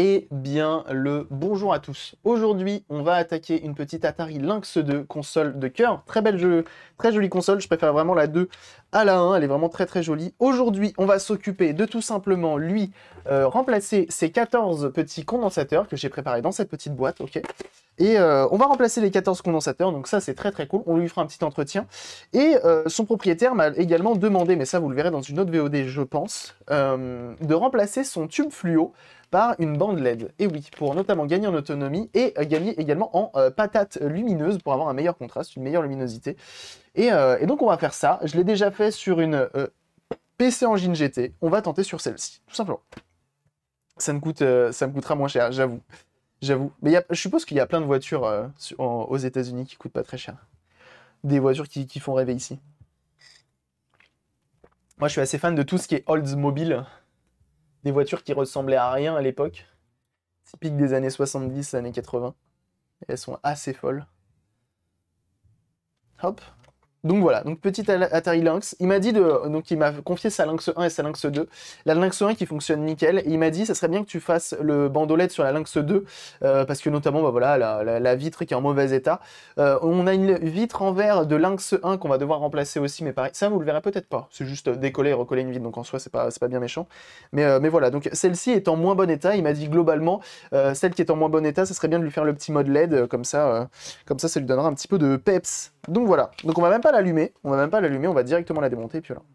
Et eh bien, le bonjour à tous. Aujourd'hui, on va attaquer une petite Atari Lynx 2, console de cœur. Très belle jeu, très jolie console. Je préfère vraiment la 2 à la 1. Elle est vraiment très très jolie. Aujourd'hui, on va s'occuper de tout simplement lui euh, remplacer ses 14 petits condensateurs que j'ai préparés dans cette petite boîte. Ok. Et euh, on va remplacer les 14 condensateurs, donc ça c'est très très cool, on lui fera un petit entretien. Et euh, son propriétaire m'a également demandé, mais ça vous le verrez dans une autre VOD je pense, de remplacer son tube fluo par une bande LED. Et oui, pour notamment gagner en autonomie et euh, gagner également en euh, patate lumineuse pour avoir un meilleur contraste, une meilleure luminosité. Euh, et, donc on va faire ça. Je l'ai déjà fait sur une PC Engine GT. On va tenter sur celle-ci, tout simplement. Ça me, coûte, ça me coûtera moins cher, j'avoue. J'avoue. Mais je suppose qu'il y a plein de voitures aux États-Unis qui coûtent pas très cher. Des voitures qui, qui font rêver ici. Moi, je suis assez fan de tout ce qui est Oldsmobile des voitures qui ressemblaient à rien à l'époque, typiques des années 70, années 80. elles sont assez folles. Hop, donc voilà, donc petit Atari Lynx. Il m'a dit de, donc il m'a confié sa Lynx 1 et sa Lynx 2. La Lynx 1 qui fonctionne nickel. il m'a dit, ça serait bien que tu fasses le bandeau LED sur la Lynx 2 euh, parce que notamment, bah voilà, la, vitre qui est en mauvais état. Euh, on a une vitre en verre de Lynx 1 qu'on va devoir remplacer aussi, mais pareil, ça vous le verrez peut-être pas. C'est juste décoller et recoller une vitre, donc en soi c'est pas pas bien méchant. Mais euh, mais voilà, donc celle-ci est en moins bon état. Il m'a dit globalement, celle qui est en moins bon état, ça serait bien de lui faire le petit mode LED comme ça, comme ça, ça lui donnera un petit peu de peps. Donc voilà. Donc on va même pas l'allumer. On va même pas l'allumer, on va directement la démonter. Puis voilà.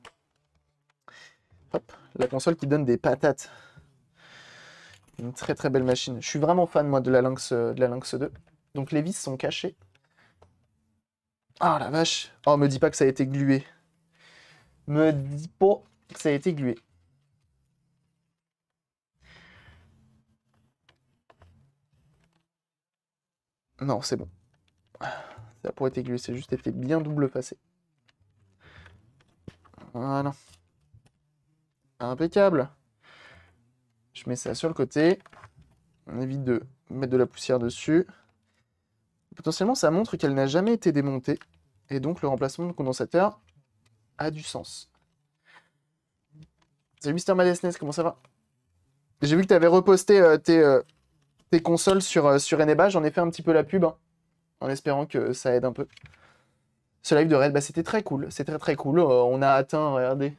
Hop, la console qui donne des patates. Une très très belle machine. Je suis vraiment fan moi de la Lynx, euh, de la Lynx 2. Donc les vis sont cachées. Ah oh, la vache. Oh me dis pas que ça a été glué. Me dis pas que ça a été glué. Non, c'est bon. Ça pourrait être aiguë, c'est juste été bien double passé. Voilà. Impeccable. Je mets ça sur le côté. On évite de mettre de la poussière dessus. Potentiellement, ça montre qu'elle n'a jamais été démontée. Et donc, le remplacement de condensateur a du sens. Salut Mister Madness. comment ça va J'ai vu que tu avais reposté euh, euh, tes, consoles sur, euh, J'en ai fait un petit peu la pub. Hein en espérant que ça aide un peu. Ce live de Red, bah, c'était très cool, c'est très très cool. Euh, on a atteint, regardez,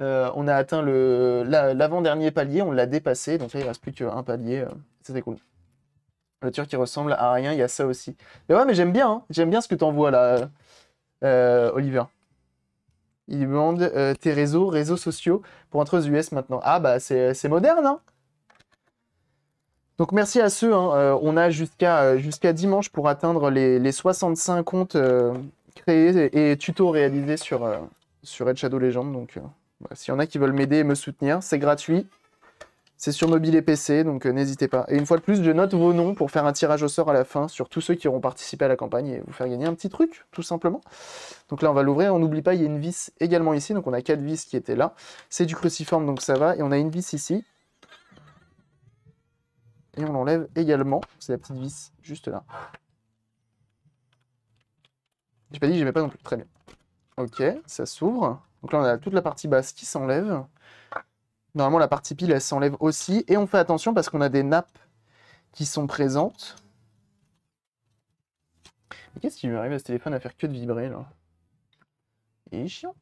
euh, on a atteint le, l'avant-dernier palier, on l'a dépassé, donc là il reste plus qu'un palier, euh, c'était cool. Le turc qui ressemble à rien, il y a ça aussi. Mais ouais, mais j'aime bien, hein. j'aime bien ce que envoies là, euh, Oliver. Il demande tes réseaux, réseaux sociaux pour entre US maintenant. Ah bah c'est, moderne, hein donc merci à ceux. Hein, euh, on a jusqu'à euh, jusqu'à dimanche pour atteindre les, 65 comptes euh, créés et, tutos réalisés sur, sur Shadow Legends. Donc bah, s'il y en a qui veulent m'aider et me soutenir, c'est gratuit. C'est sur mobile et PC, donc n'hésitez pas. Et une fois de plus, je note vos noms pour faire un tirage au sort à la fin sur tous ceux qui auront participé à la campagne et vous faire gagner un petit truc, tout simplement. Donc là, on va l'ouvrir. On n'oublie pas, il y a une vis également ici. Donc on a quatre vis qui étaient là. C'est du cruciforme, donc ça va. Et on a une vis ici et on l'enlève également. C'est la petite vis juste là. J'ai pas dit que j'aimais pas non plus. Très bien. Ok, ça s'ouvre. Donc là, on a toute la partie basse qui s'enlève. Normalement, la partie pile, elle s'enlève aussi. Et on fait attention parce qu'on a des nappes qui sont présentes. Mais qu'est-ce qui lui arrive à ce téléphone à faire que de vibrer, là Et est chiant.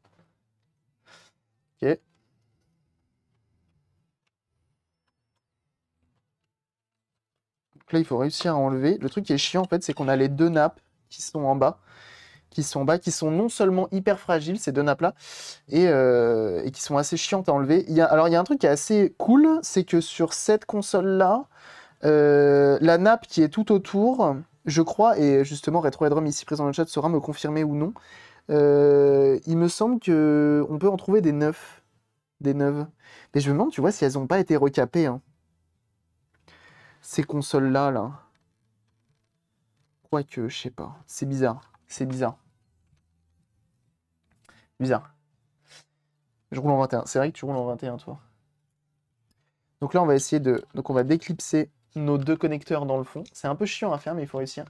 Ok, Donc là, il faut réussir à enlever. Le truc qui est chiant, en fait, c'est qu'on a les deux nappes qui sont en bas, qui sont en bas, qui sont non seulement hyper fragiles, ces deux nappes-là, et, euh, qui sont assez chiantes à enlever. alors, il y a un truc qui est assez cool, c'est que sur cette console-là, euh, la nappe qui est tout autour, je crois, et justement, Retro ici présent dans le chat saura me confirmer ou non, euh, il me semble que on peut en trouver des neufs. Des neufs. Mais je me demande, tu vois, si elles n'ont pas été recapées. Hein ces consoles-là, là. Quoique, je sais pas. C'est bizarre. C'est bizarre. Bizarre. Je roule en 21. C'est vrai que tu roules en 21, toi. Donc là, on va essayer de... Donc on va déclipser nos deux connecteurs dans le fond. C'est un peu chiant à faire, mais il faut réussir.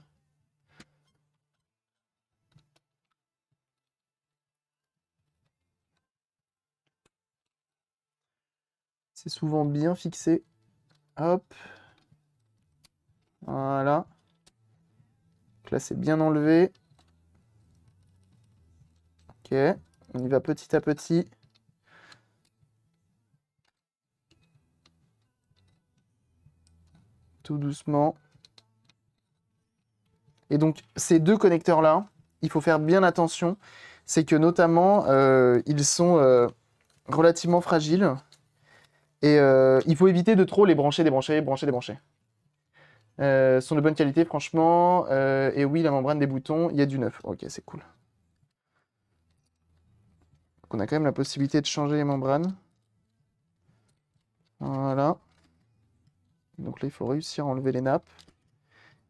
C'est souvent bien fixé. Hop. Voilà. là, c'est bien enlevé. Ok. On y va petit à petit. Tout doucement. Et donc, ces deux connecteurs-là, il faut faire bien attention. C'est que notamment, euh, ils sont euh, relativement fragiles. Et euh, il faut éviter de trop les brancher, débrancher, brancher, débrancher. Euh, sont de bonne qualité, franchement. Euh, et oui, la membrane des boutons, il y a du neuf. Ok, c'est cool. on a quand même la possibilité de changer les membranes. Voilà. Donc là, il faut réussir à enlever les nappes.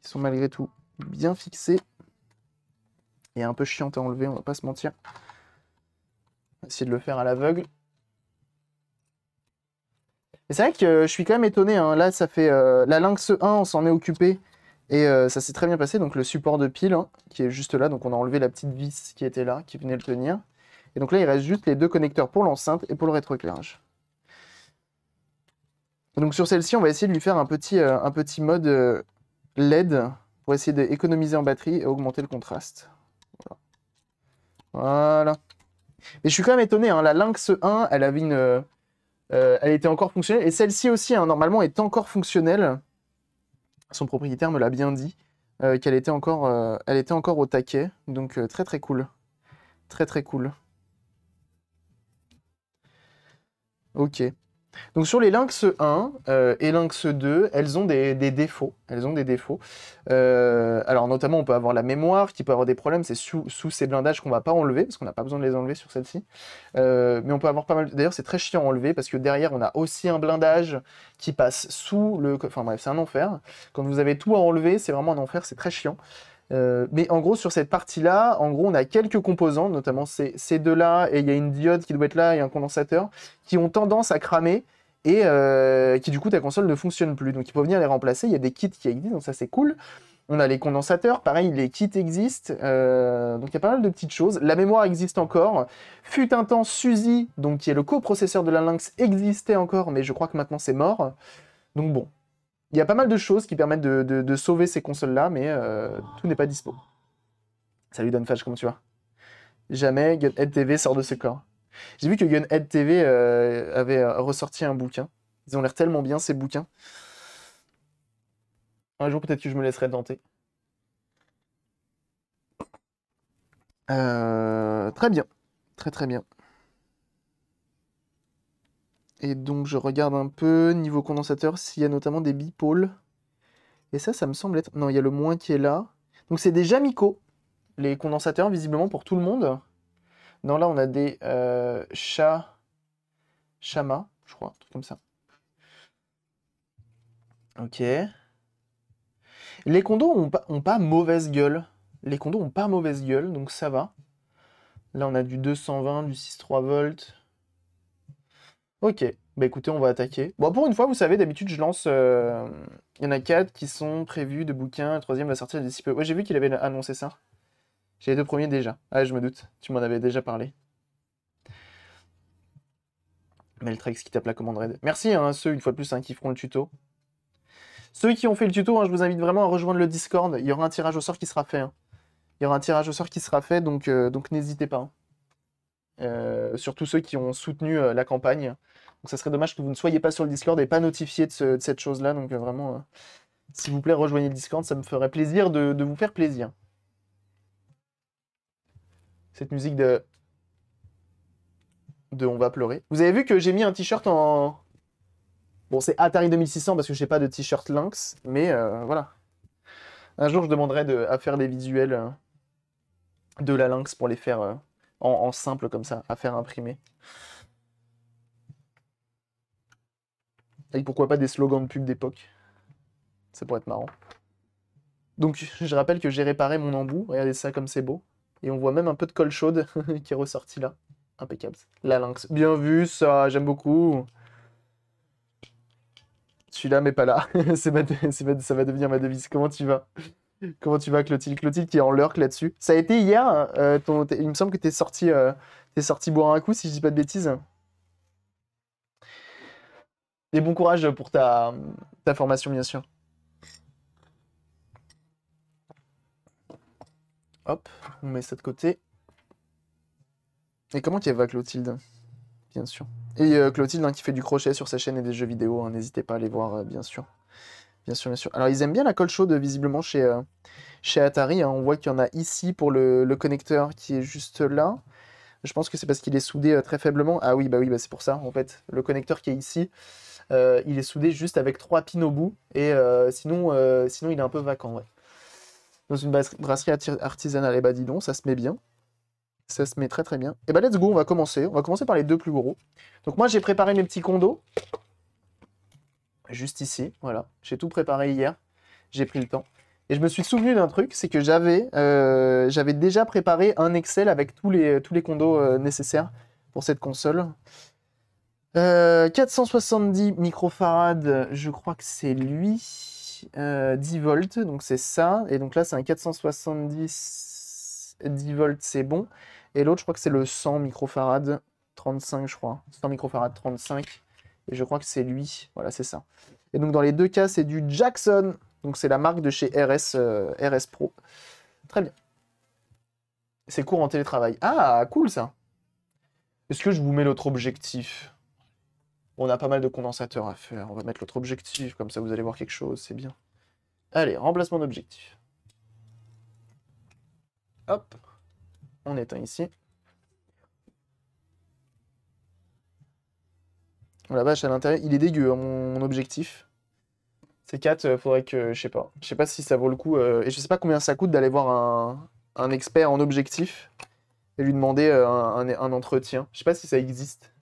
Ils sont malgré tout bien fixés. Et un peu chiant à enlever, on va pas se mentir. On va essayer de le faire à l'aveugle. Mais c'est vrai que je suis quand même étonné. Hein. Là, ça fait euh, la Lynx 1, on s'en est occupé. Et euh, ça s'est très bien passé, donc le support de pile hein, qui est juste là, donc on a enlevé la petite vis qui était là, qui venait le tenir. Et donc là, il reste juste les deux connecteurs pour l'enceinte et pour le rétroéclairage. Donc sur celle-ci, on va essayer de lui faire un petit, euh, un petit mode LED pour essayer d'économiser en batterie et augmenter le contraste. Voilà. Et Mais je suis quand même étonné, hein, la Lynx 1, elle avait une euh, elle était encore fonctionnelle. Et celle-ci aussi, hein, normalement, est encore fonctionnelle. Son propriétaire me l'a bien dit. Euh, qu'elle était, encore, euh, elle était encore au taquet. Donc très très cool. Très très cool. Ok. Donc sur les lynx 1 euh, et lynx 2, elles ont des, défauts. Elles ont des défauts. Euh, alors notamment, on peut avoir la mémoire qui peut avoir des problèmes. C'est sous, ces blindages qu'on va pas enlever parce qu'on n'a pas besoin de les enlever sur celle-ci. Euh, mais on peut avoir pas mal. D'ailleurs, c'est très chiant à enlever parce que derrière, on a aussi un blindage qui passe sous le. Enfin bref, c'est un enfer. Quand vous avez tout à enlever, c'est vraiment un enfer. C'est très chiant. Euh, mais en gros, sur cette partie-là, en gros, on a quelques composants, notamment ces, deux-là, et il y a une diode qui doit être là et un condensateur, qui ont tendance à cramer et euh, qui, du coup, ta console ne fonctionne plus. Donc, il faut venir les remplacer. Il y a des kits qui existent, donc ça, c'est cool. On a les condensateurs, pareil, les kits existent, euh, donc il y a pas mal de petites choses. La mémoire existe encore. Fut un temps, Suzy, donc qui est le coprocesseur de la Lynx, existait encore, mais je crois que maintenant c'est mort. Donc bon, il y a pas mal de choses qui permettent de, sauver ces consoles-là, mais euh, tout n'est pas dispo. Salut fâche comment tu vas Jamais Gunhead TV sort de ce corps. J'ai vu que Gunhead TV euh, avait euh, ressorti un bouquin. Ils ont l'air tellement bien, ces bouquins. Un jour, peut-être que je me laisserai tenter. très bien. Très très bien. Et donc je regarde un peu niveau condensateur s'il y a notamment des bipôles. Et ça, ça me semble être... Non, il y a le moins qui est là. Donc c'est des Jamico, les condensateurs, visiblement pour tout le monde. Non, là on a des euh, chats... Chama, je crois, un truc comme ça. Ok. Les condos ont pas, mauvaise gueule. Les condos ont pas mauvaise gueule, donc ça va. Là on a du 220, du 6,3 volts, Ok, bah écoutez, on va attaquer. Bon, pour une fois, vous savez, d'habitude, je lance... Euh, il y en a quatre qui sont prévus de bouquins, le troisième va sortir d'ici peu. Ouais, j'ai vu qu'il avait annoncé ça. J'ai les deux premiers déjà. Ah, je me doute, tu m'en avais déjà parlé. Meltrex qui tape la commande raid. Merci hein, ceux, une fois de plus, hein, qui feront le tuto. Ceux qui ont fait le tuto, hein, je vous invite vraiment à rejoindre le Discord. Il y aura un tirage au sort qui sera fait. Il y aura un tirage au sort qui sera fait, donc, euh, donc n'hésitez pas. Euh, surtout ceux qui ont soutenu la campagne. Donc ça serait dommage que vous ne soyez pas sur le Discord et pas notifié de, cette chose-là. Donc euh, vraiment, euh, s'il vous plaît, rejoignez le Discord, ça me ferait plaisir de, vous faire plaisir. Cette musique de... de On va pleurer. Vous avez vu que j'ai mis un t-shirt en... Bon, c'est Atari 2600 parce que j'ai pas de t-shirt Lynx, mais euh, voilà. Un jour, je demanderai de, à faire des visuels de la Lynx pour les faire en simple comme ça, à faire imprimer. Avec pourquoi pas des slogans de pub d'époque. c'est pour être marrant. Donc je rappelle que j'ai réparé mon embout, regardez ça comme c'est beau. Et on voit même un peu de colle chaude qui est ressorti là. Impeccable. La lynx. Bien vu ça, j'aime beaucoup. Celui-là mais pas là. Ça va devenir ma devise. Comment tu vas Comment tu vas Clotilde Clotilde qui est en lurk là-dessus. Ça a été hier, euh, il me semble que t'es sorti, euh, es sorti boire un coup si je dis pas de bêtises. Et bon courage pour ta, formation, bien sûr. Hop, on met ça de côté. Et comment tu vas, Clotilde Bien sûr. Et euh, Clotilde hein, qui fait du crochet sur sa chaîne et des jeux vidéo, hein, n'hésitez pas à aller voir, euh, bien sûr. Bien sûr, bien sûr. Alors, ils aiment bien la colle chaude, visiblement, chez, euh, Atari. Hein. On voit qu'il y en a ici pour le, connecteur qui est juste là. Je pense que c'est parce qu'il est soudé très faiblement. Ah oui, bah oui, bah c'est pour ça, en fait. Le connecteur qui est ici, euh, il est soudé juste avec trois pins au bout. Et euh, sinon, euh, sinon, il est un peu vacant. Dans une brasserie artisanale. Et eh bah, ben, dis ça se met bien. Ça se met très très bien. Et eh bah, ben, let's go, on va commencer. On va commencer par les deux plus gros. Donc, moi, j'ai préparé mes petits condos. Juste ici, voilà. J'ai tout préparé hier. J'ai pris le temps. Et je me suis souvenu d'un truc, c'est que j'avais déjà préparé un Excel avec tous les, tous les condos nécessaires pour cette console. 470 euh, microfarades, je crois que c'est lui. 10 euh, volts, donc c'est ça. Et donc là, c'est un 470 10 volts, c'est bon. Et l'autre, je crois que c'est le 100 microfarades, 35, je crois. 100 microfarades, 35. Et je crois que c'est lui. Voilà, c'est ça. Et donc dans les deux cas, c'est du Jackson. Donc c'est la marque de chez RS, euh, RS Pro. Très bien. C'est court en télétravail. Ah, cool ça. Est-ce que je vous mets l'autre objectif on a pas mal de condensateurs à faire. On va mettre l'autre objectif, comme ça vous allez voir quelque chose, c'est bien. Allez, remplacement d'objectif. Hop, on éteint ici. la vache, à l'intérieur, il est dégueu, hein, mon objectif. C'est 4, euh, faudrait que, je sais pas. Je sais pas si ça vaut le coup, euh, et je sais pas combien ça coûte d'aller voir un, expert en objectif et lui demander euh, un entretien. Je sais pas si ça existe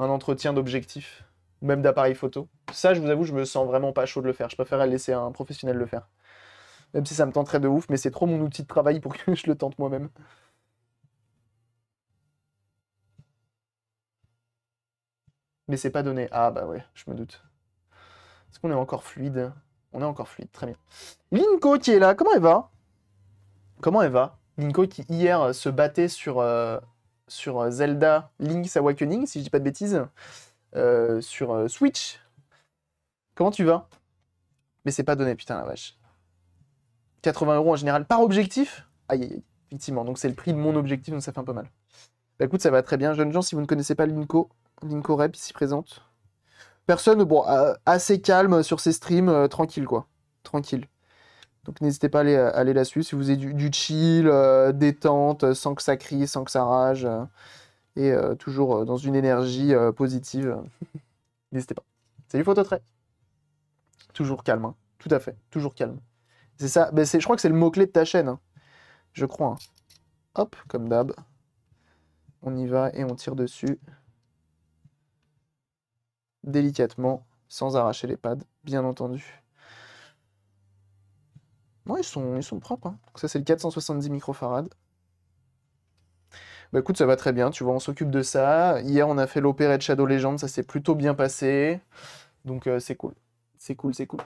un entretien d'objectif, même d'appareil photo. Ça, je vous avoue, je me sens vraiment pas chaud de le faire. Je préfère laisser un professionnel le faire. Même si ça me tenterait de ouf, mais c'est trop mon outil de travail pour que je le tente moi-même. Mais c'est pas donné. Ah bah ouais, je me doute. Est-ce qu'on est encore fluide On est encore fluide, très bien. Linko qui est là, comment elle va Comment elle va Linko qui hier se battait sur... Euh, sur euh, Zelda Link's Awakening, si je dis pas de bêtises, euh, sur euh, Switch. Comment tu vas Mais c'est pas donné, putain la vache. 80 euros en général par objectif Aïe, aïe, aïe. Effectivement, donc c'est le prix de mon objectif, donc ça fait un peu mal. Bah écoute, ça va très bien. Jeunes gens, si vous ne connaissez pas Linko, Linko Rep ici présente. Personne, bon, assez calme sur ses streams, tranquille quoi. Tranquille. Donc n'hésitez pas à aller, là-dessus si vous avez du, chill, euh, détente, euh, sans que ça crie, sans que ça rage, euh, et toujours dans une énergie positive. n'hésitez pas. C'est photo phototrait. Toujours calme, hein. tout à fait, toujours calme. C'est ça, ben, je crois que c'est le mot-clé de ta chaîne. Hein. Je crois. Hein. Hop, comme d'hab. On y va et on tire dessus. Délicatement, sans arracher les pads, bien entendu. Non, ils sont, ils sont propres. Hein. ça, c'est le 470 microfarades. Bah écoute, ça va très bien, tu vois, on s'occupe de ça. Hier, on a fait l'opéra de Shadow Legend. ça s'est plutôt bien passé. Donc euh, c'est cool. C'est cool, c'est cool.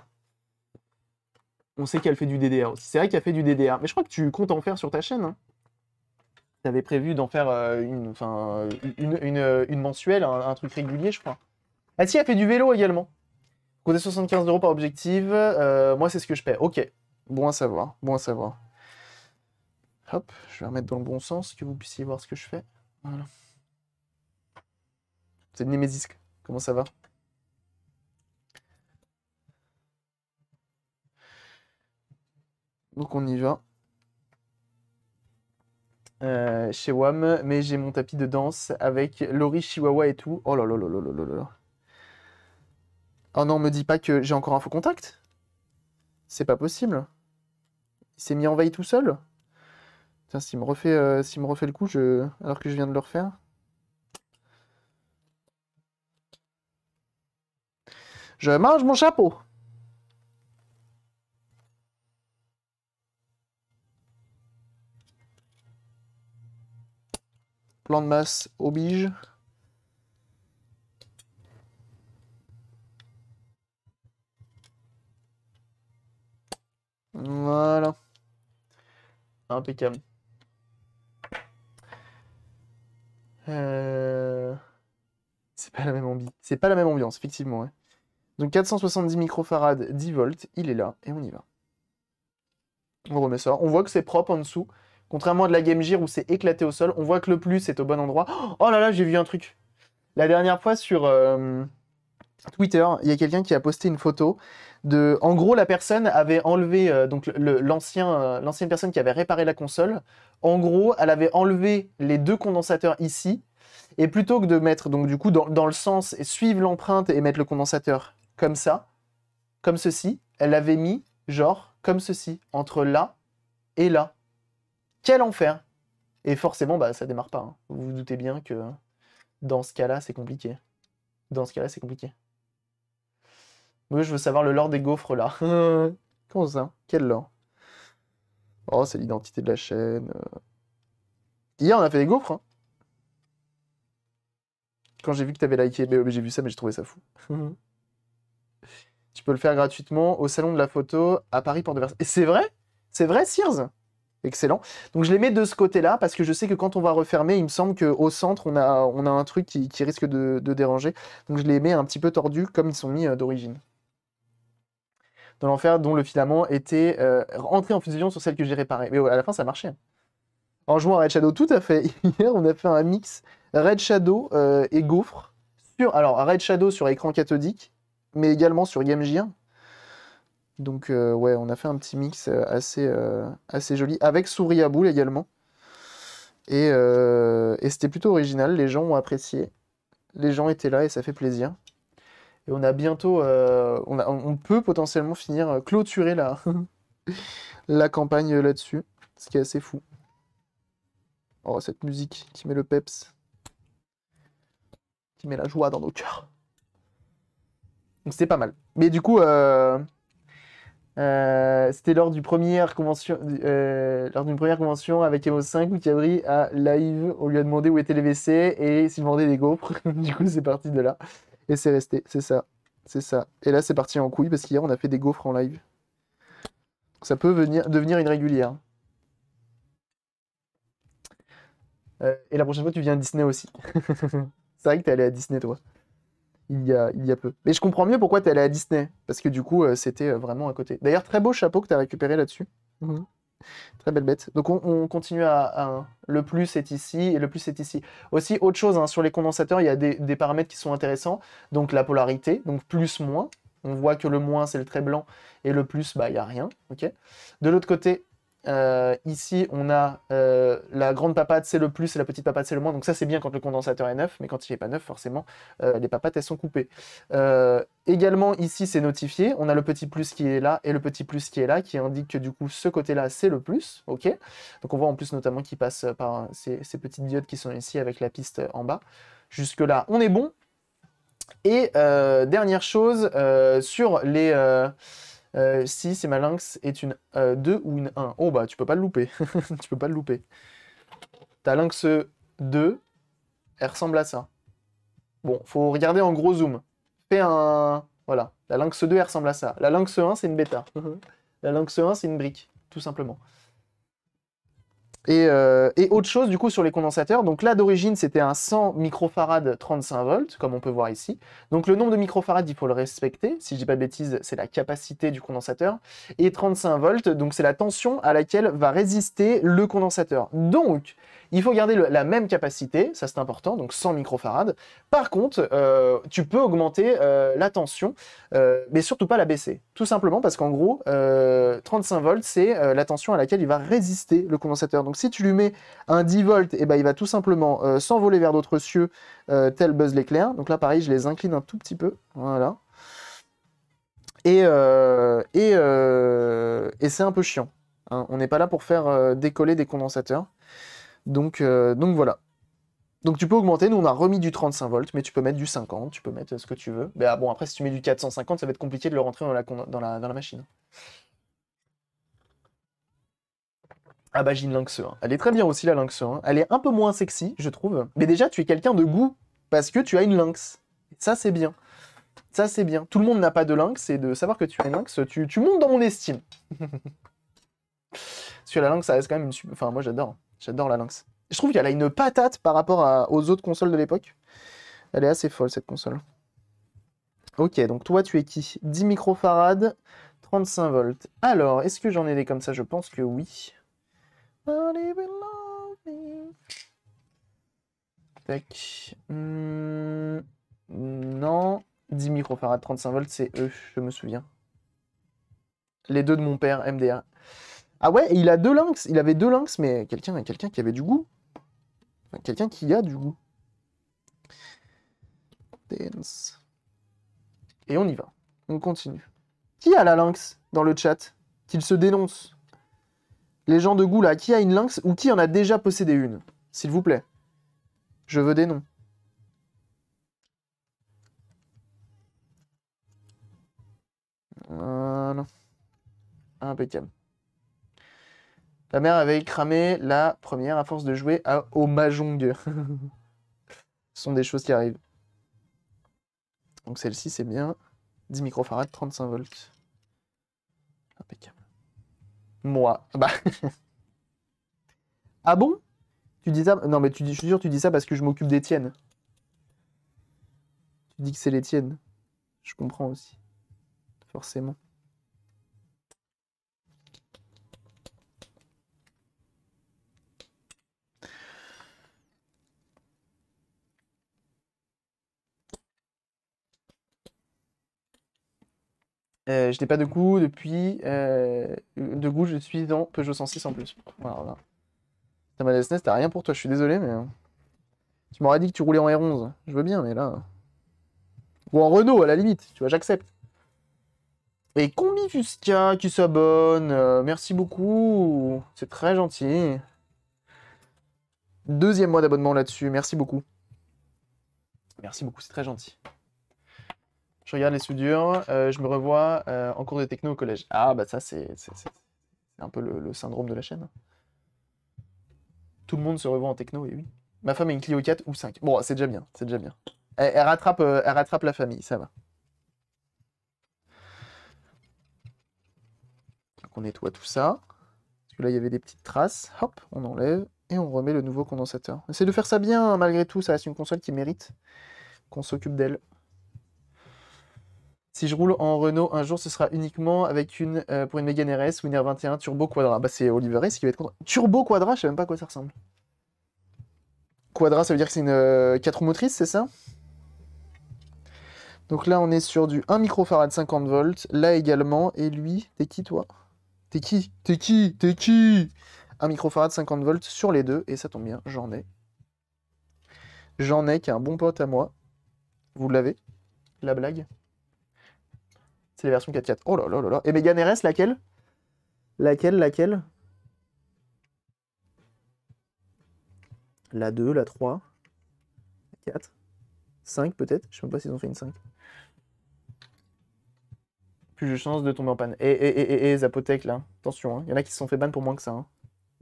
On sait qu'elle fait du DDR C'est vrai qu'elle fait du DDR. Mais je crois que tu comptes en faire sur ta chaîne. Hein. Tu avais prévu d'en faire euh, une, une, mensuelle, un, truc régulier, je crois. Ah si, elle fait du vélo également. Côté 75 euros par objectif. Euh, moi, c'est ce que je paie. Ok. Bon à savoir, bon à savoir. Hop, je vais remettre dans le bon sens, que vous puissiez voir ce que je fais. Voilà. C'est Nemesis, comment ça va Donc on y va. Euh, chez WAM, mais j'ai mon tapis de danse avec Laurie Chihuahua et tout. Oh là là là là là là là. Oh non, me dit pas que j'ai encore un faux contact c'est pas possible. Il s'est mis en veille tout seul Tiens, s'il me, refait, euh, me refait le coup, je... alors que je viens de le refaire. Je mange mon chapeau. Plan de masse oblige. Voilà. Impeccable. Euh, c'est pas la même ambiance. C'est pas la même ambiance, effectivement. Hein. Donc 470 microfarades, 10 volts, il est là et on y va. On remet ça. On voit que c'est propre en dessous. Contrairement à de la Game Gear où c'est éclaté au sol, on voit que le plus est au bon endroit. Oh là là, j'ai vu un truc. La dernière fois sur euh, Twitter, il y a quelqu'un qui a posté une photo en gros, la personne avait enlevé euh, donc euh, l'ancienne personne qui avait réparé la console. En gros, elle avait enlevé les deux condensateurs ici. Et plutôt que de mettre donc du coup dans, le sens et suivre l'empreinte et mettre le condensateur comme ça, comme ceci, elle avait mis genre comme ceci entre là et là. Quel enfer Et forcément, bah ça démarre pas. Hein. Vous vous doutez bien que dans ce cas-là, c'est compliqué. Dans ce cas-là, c'est compliqué. Oui, je veux savoir le lore des gaufres là. Euh, comment ça Quel lore Oh, c'est l'identité de la chaîne. Euh. Hier, on a fait des gaufres. Hein. Quand j'ai vu que t'avais liké j'ai vu ça, mais j'ai trouvé ça fou. Mhm. tu peux le faire gratuitement au salon de la photo à Paris, pour de Et c'est vrai C'est vrai, Sears Excellent. Donc je les mets de ce côté-là parce que je sais que quand on va refermer, il me semble qu'au centre, on a, on a un truc qui, risque de, de, déranger. Donc je les mets un petit peu tordus comme ils sont mis euh, d'origine dans l'enfer dont le filament était euh, rentré en fusion sur celle que j'ai réparée. Mais à la fin, ça marchait. Hein. En jouant à Red Shadow, tout à fait. Hier, on a fait un mix Red Shadow euh, et Gaufre. Sur, alors, Red Shadow sur écran cathodique, mais également sur Game Gear. Donc, euh, ouais, on a fait un petit mix assez, assez joli, avec Souris à boule également. et c'était plutôt original, les gens ont apprécié. Les gens étaient là et ça fait plaisir. Et on a bientôt, euh, on, peut potentiellement finir euh, clôturer la, campagne là-dessus, ce qui est assez fou. Oh, cette musique qui met le peps, qui met la joie dans nos cœurs. Donc c'était pas mal. Mais du coup, euh, c'était lors d'une première convention, lors d'une première convention avec MO5, Cabri à live, on lui a demandé où étaient les WC et s'il vendait des gaufres. du coup, c'est parti de là. Et c'est resté, c'est ça. C'est ça. Et là, c'est parti en couille parce qu'hier, on a fait des gaufres en live. Ça peut venir, devenir une euh, et la prochaine fois, tu viens à Disney aussi. c'est vrai que t'es allé à Disney, toi. Il y, a, il y a peu. Mais je comprends mieux pourquoi t'es allé à Disney. Parce que du coup, euh, c'était euh, vraiment à côté. D'ailleurs, très beau chapeau que t'as récupéré là-dessus. Mhm. Très belle bête. Donc on, continue à, Le plus est ici et le plus est ici. Aussi, autre chose, hein, sur les condensateurs, il y a des, paramètres qui sont intéressants. Donc la polarité, donc plus, moins. On voit que le moins, c'est le trait blanc, et le plus, bah, il n'y a rien. ok de l'autre côté, euh, ici, on a euh, la grande papate, c'est le plus, et la petite papate, c'est le moins. Donc ça, c'est bien quand le condensateur est neuf, mais quand il n'est pas neuf, forcément, euh, les papates, elles sont coupées. également, ici, c'est notifié. On a le petit plus qui est là et le petit plus qui est là, qui indique que du coup, ce côté-là, c'est le plus. ok Donc on voit en plus notamment qu'il passe par ces petites diodes qui sont ici avec la piste en bas. Jusque-là, on est bon. Et dernière chose, sur les... Euh, si c'est ma lynx est une 2 euh, ou une 1. Oh bah tu peux pas le louper. tu peux pas le louper. Ta lynx 2, elle ressemble à ça. Bon, faut regarder en gros zoom. Fais un... Voilà. La lynx 2, elle ressemble à ça. La lynx 1, c'est une bêta. Mhm. la lynx 1, c'est une brique, tout simplement. Euh, et, autre chose, du coup, sur les condensateurs. Donc là, d'origine, c'était un 100 microfarad 35 volts, comme on peut voir ici. Donc le nombre de microfarad il faut le respecter. Si je dis pas de bêtises, c'est la capacité du condensateur. Et 35 volts, donc c'est la tension à laquelle va résister le condensateur. Donc, il faut garder la même capacité, ça c'est important, donc 100 microfarades. Par contre, euh, tu peux augmenter euh, la tension, euh, mais surtout pas la baisser. Tout simplement parce qu'en gros, 35 volts, c'est la tension à laquelle il va résister le condensateur. Donc si tu lui mets un 10 volts, et eh ben, il va tout simplement s'envoler vers d'autres cieux, tel Buzz l'éclair. Donc là, pareil, je les incline un tout petit peu. Voilà. Et, c'est un peu chiant. Hein. On n'est pas là pour faire décoller des condensateurs. Donc, euh, donc voilà. Donc tu peux augmenter, nous on a remis du 35 volts, mais tu peux mettre du 50, tu peux mettre ce que tu veux. Mais ah bon, après si tu mets du 450, ça va être compliqué de le rentrer dans la, machine. Ah bah j'ai une lynx e, hein. Elle est très bien aussi la lynx e, hein. Elle est un peu moins sexy, je trouve. Mais déjà, tu es quelqu'un de goût, parce que tu as une lynx. Ça c'est bien. Ça c'est bien. Tout le monde n'a pas de lynx, et de savoir que tu as une lynx, tu, montes dans mon estime. Parce que la lynx, ça reste quand même une super... Enfin, moi, j'adore. J'adore la Lynx. Je trouve qu'elle a une patate par rapport aux autres consoles de l'époque. Elle est assez folle, cette console. Ok, donc toi, tu es qui 10 microfarades, 35 volts. Alors, est-ce que j'en ai des comme ça Je pense que oui. Tac. Hmm, non. 10 microfarades, 35 volts, c'est eux, je me souviens. Les deux de mon père, MDA. Ah ouais, il a deux lynx. Il avait deux lynx, mais quelqu'un quelqu'un qui avait du goût. quelqu'un qui a du goût. Dance. Et on y va. On continue. Qui a la lynx dans le chat Qu'il se dénonce. Les gens de goût là, qui a une lynx ou qui en a déjà possédé une S'il vous plaît. Je veux des noms. Voilà. Euh, Impeccable. La mère avait cramé la première à force de jouer à, au Mahjong. Ce sont des choses qui arrivent. Donc celle-ci, c'est bien 10 microfarads, 35 volts. Impeccable. Moi. Bah. ah bon Tu dis ça Non, mais tu dis, je suis sûr tu dis ça parce que je m'occupe des tiennes. Tu dis que c'est les tiennes. Je comprends aussi. Forcément. Euh, je n'ai pas de goût depuis. Euh, de goût, je suis dans Peugeot 106 en plus. Voilà, Ta T'as t'as rien pour toi, je suis désolé, mais. Euh, tu m'aurais dit que tu roulais en R11. Je veux bien, mais là. Ou en Renault, à la limite, tu vois, j'accepte. Et Combi Fusca qui s'abonne, merci beaucoup, c'est très gentil. Deuxième mois d'abonnement là-dessus, merci beaucoup. Merci beaucoup, c'est très gentil je regarde les soudures, euh, je me revois euh, en cours de techno au collège. Ah, bah ça, c'est un peu le, syndrome de la chaîne. Tout le monde se revoit en techno, et oui. Ma femme a une Clio 4 ou 5. Bon, c'est déjà bien, c'est déjà bien. Elle, rattrape, euh, elle rattrape la famille, ça va. Donc on nettoie tout ça. Parce que là, il y avait des petites traces. Hop, on enlève et on remet le nouveau condensateur. C'est de faire ça bien, malgré tout, ça reste une console qui mérite qu'on s'occupe d'elle. Si je roule en Renault un jour, ce sera uniquement avec une euh, pour une Mégane RS ou une R21 Turbo Quadra. Bah c'est Oliver qui va être contre. Turbo Quadra, je sais même pas à quoi ça ressemble. Quadra, ça veut dire que c'est une euh, quatre 4 roues motrices, c'est ça Donc là, on est sur du 1 microfarad 50 volts, là également. Et lui, t'es qui toi T'es qui T'es qui T'es qui 1 microfarad 50 volts sur les deux, et ça tombe bien, j'en ai. J'en ai, qui est un bon pote à moi. Vous l'avez La blague les la 4 4 Oh là là là là. Et Mégane RS, laquelle Laquelle Laquelle La 2, la 3, la 4, 5 peut-être. Je sais même pas s'ils ont fait une 5. Plus de chance de tomber en panne. Et, et, et, et, là, attention, hein. il y en a qui se sont fait ban pour moins que ça. Hein.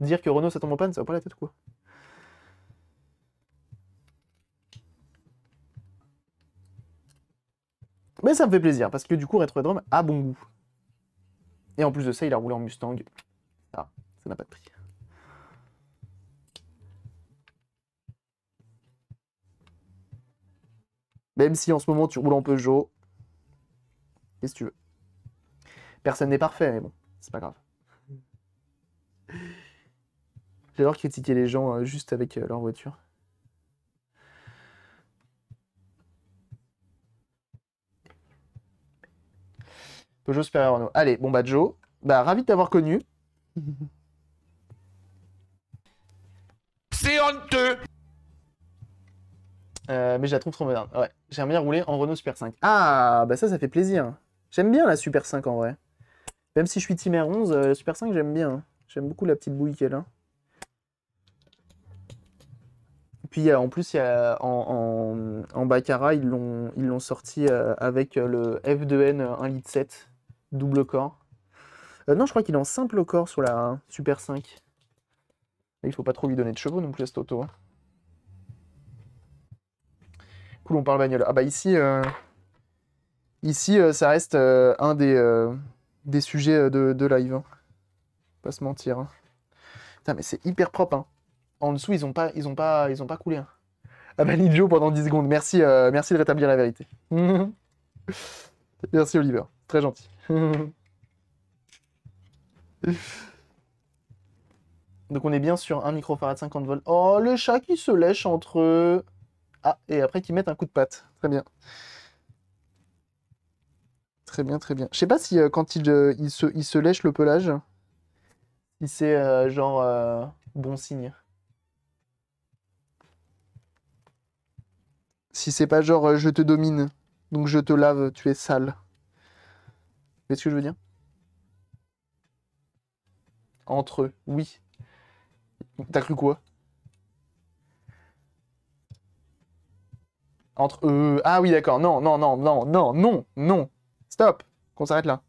Dire que Renault ça tombe en panne, ça va pas la tête quoi Mais ça me fait plaisir, parce que du coup, Retrodrome a bon goût. Et en plus de ça, il a roulé en Mustang. Ah, ça n'a pas de prix. Même si en ce moment, tu roules en Peugeot. Qu'est-ce que tu veux Personne n'est parfait, mais bon, c'est pas grave. J'adore critiquer les gens euh, juste avec euh, leur voiture. Peugeot Super Renault. Allez, bon bah Joe, bah ravi de t'avoir connu. C'est honteux euh, mais je la trouve trop moderne. Ouais, j'aime bien rouler en Renault Super 5. Ah, bah ça, ça fait plaisir. J'aime bien la Super 5 en vrai. Même si je suis Team R11, euh, la Super 5, j'aime bien. J'aime beaucoup la petite bouille qu'elle a. Puis euh, en plus, y a, en, en, en Baccarat, ils l'ont sorti avec le F2N 1,7 litre double corps. Euh, non, je crois qu'il est en simple corps sur la hein, Super 5. Il il faut pas trop lui donner de chevaux non plus à cet auto. Hein. Cool, on parle bagnole. Ah bah ici, euh, ici euh, ça reste un des, des sujets de, live. Hein. Pas se mentir. Hein. Putain, mais c'est hyper propre. En dessous, ils ont pas, ils ont pas, ils ont pas coulé. Ah bah Lidio pendant 10 secondes. Merci, merci de rétablir la vérité. merci Oliver. Très gentil. Donc on est bien sur 1 microfarad 50 volts. Oh, le chat qui se lèche entre... Ah, et après qui met un coup de patte. Très bien. Très bien, très bien. Je sais pas si euh, quand il, euh, se, se lèche le pelage, si c'est euh, genre bon signe. Si c'est pas genre je te domine, donc je te lave, tu es sale ce que je veux dire Entre eux, oui. T'as cru quoi Entre eux. Ah oui, d'accord. Non, non, non, non, non, non, non. Stop. Qu'on s'arrête là.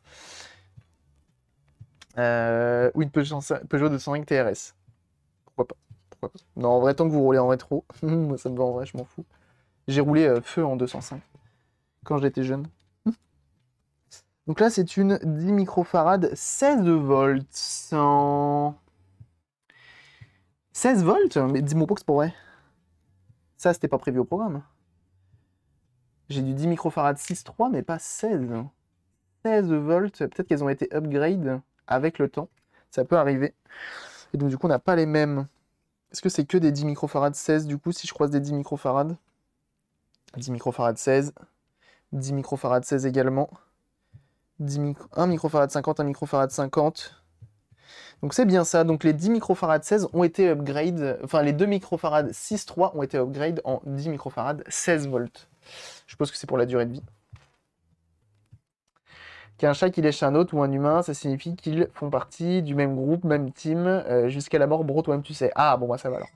Euh, oui une Peugeot 205 TRS. Pourquoi pas. Pourquoi pas. Non, en vrai, tant que vous roulez en rétro, moi ça me va en vrai, je m'en fous. J'ai roulé euh, feu en 205 quand j'étais jeune. Donc là, c'est une 10 microfarad 16 volts, 16 volts Mais dis-moi pas que c'est pour vrai. Ça, c'était pas prévu au programme. J'ai du 10 microfarades 6,3, mais pas 16. 16 volts, peut-être qu'elles ont été upgrade avec le temps. Ça peut arriver. Et donc, du coup, on n'a pas les mêmes. Est-ce que c'est que des 10 microfarades 16, du coup, si je croise des 10 microfarades 10 microfarades 16. 10 microfarades 16 également micro, 1 microfarad 50, 1 microfarad 50. Donc c'est bien ça. Donc les 10 microfarad 16 ont été upgrade, enfin les 2 microfarad 6, 3 ont été upgrade en 10 microfarad 16 volts. Je pense que c'est pour la durée de vie. Qu'un chat qui lèche un autre ou un humain, ça signifie qu'ils font partie du même groupe, même team, euh, jusqu'à la mort, bro, toi-même tu sais. Ah bon, bah ça va alors.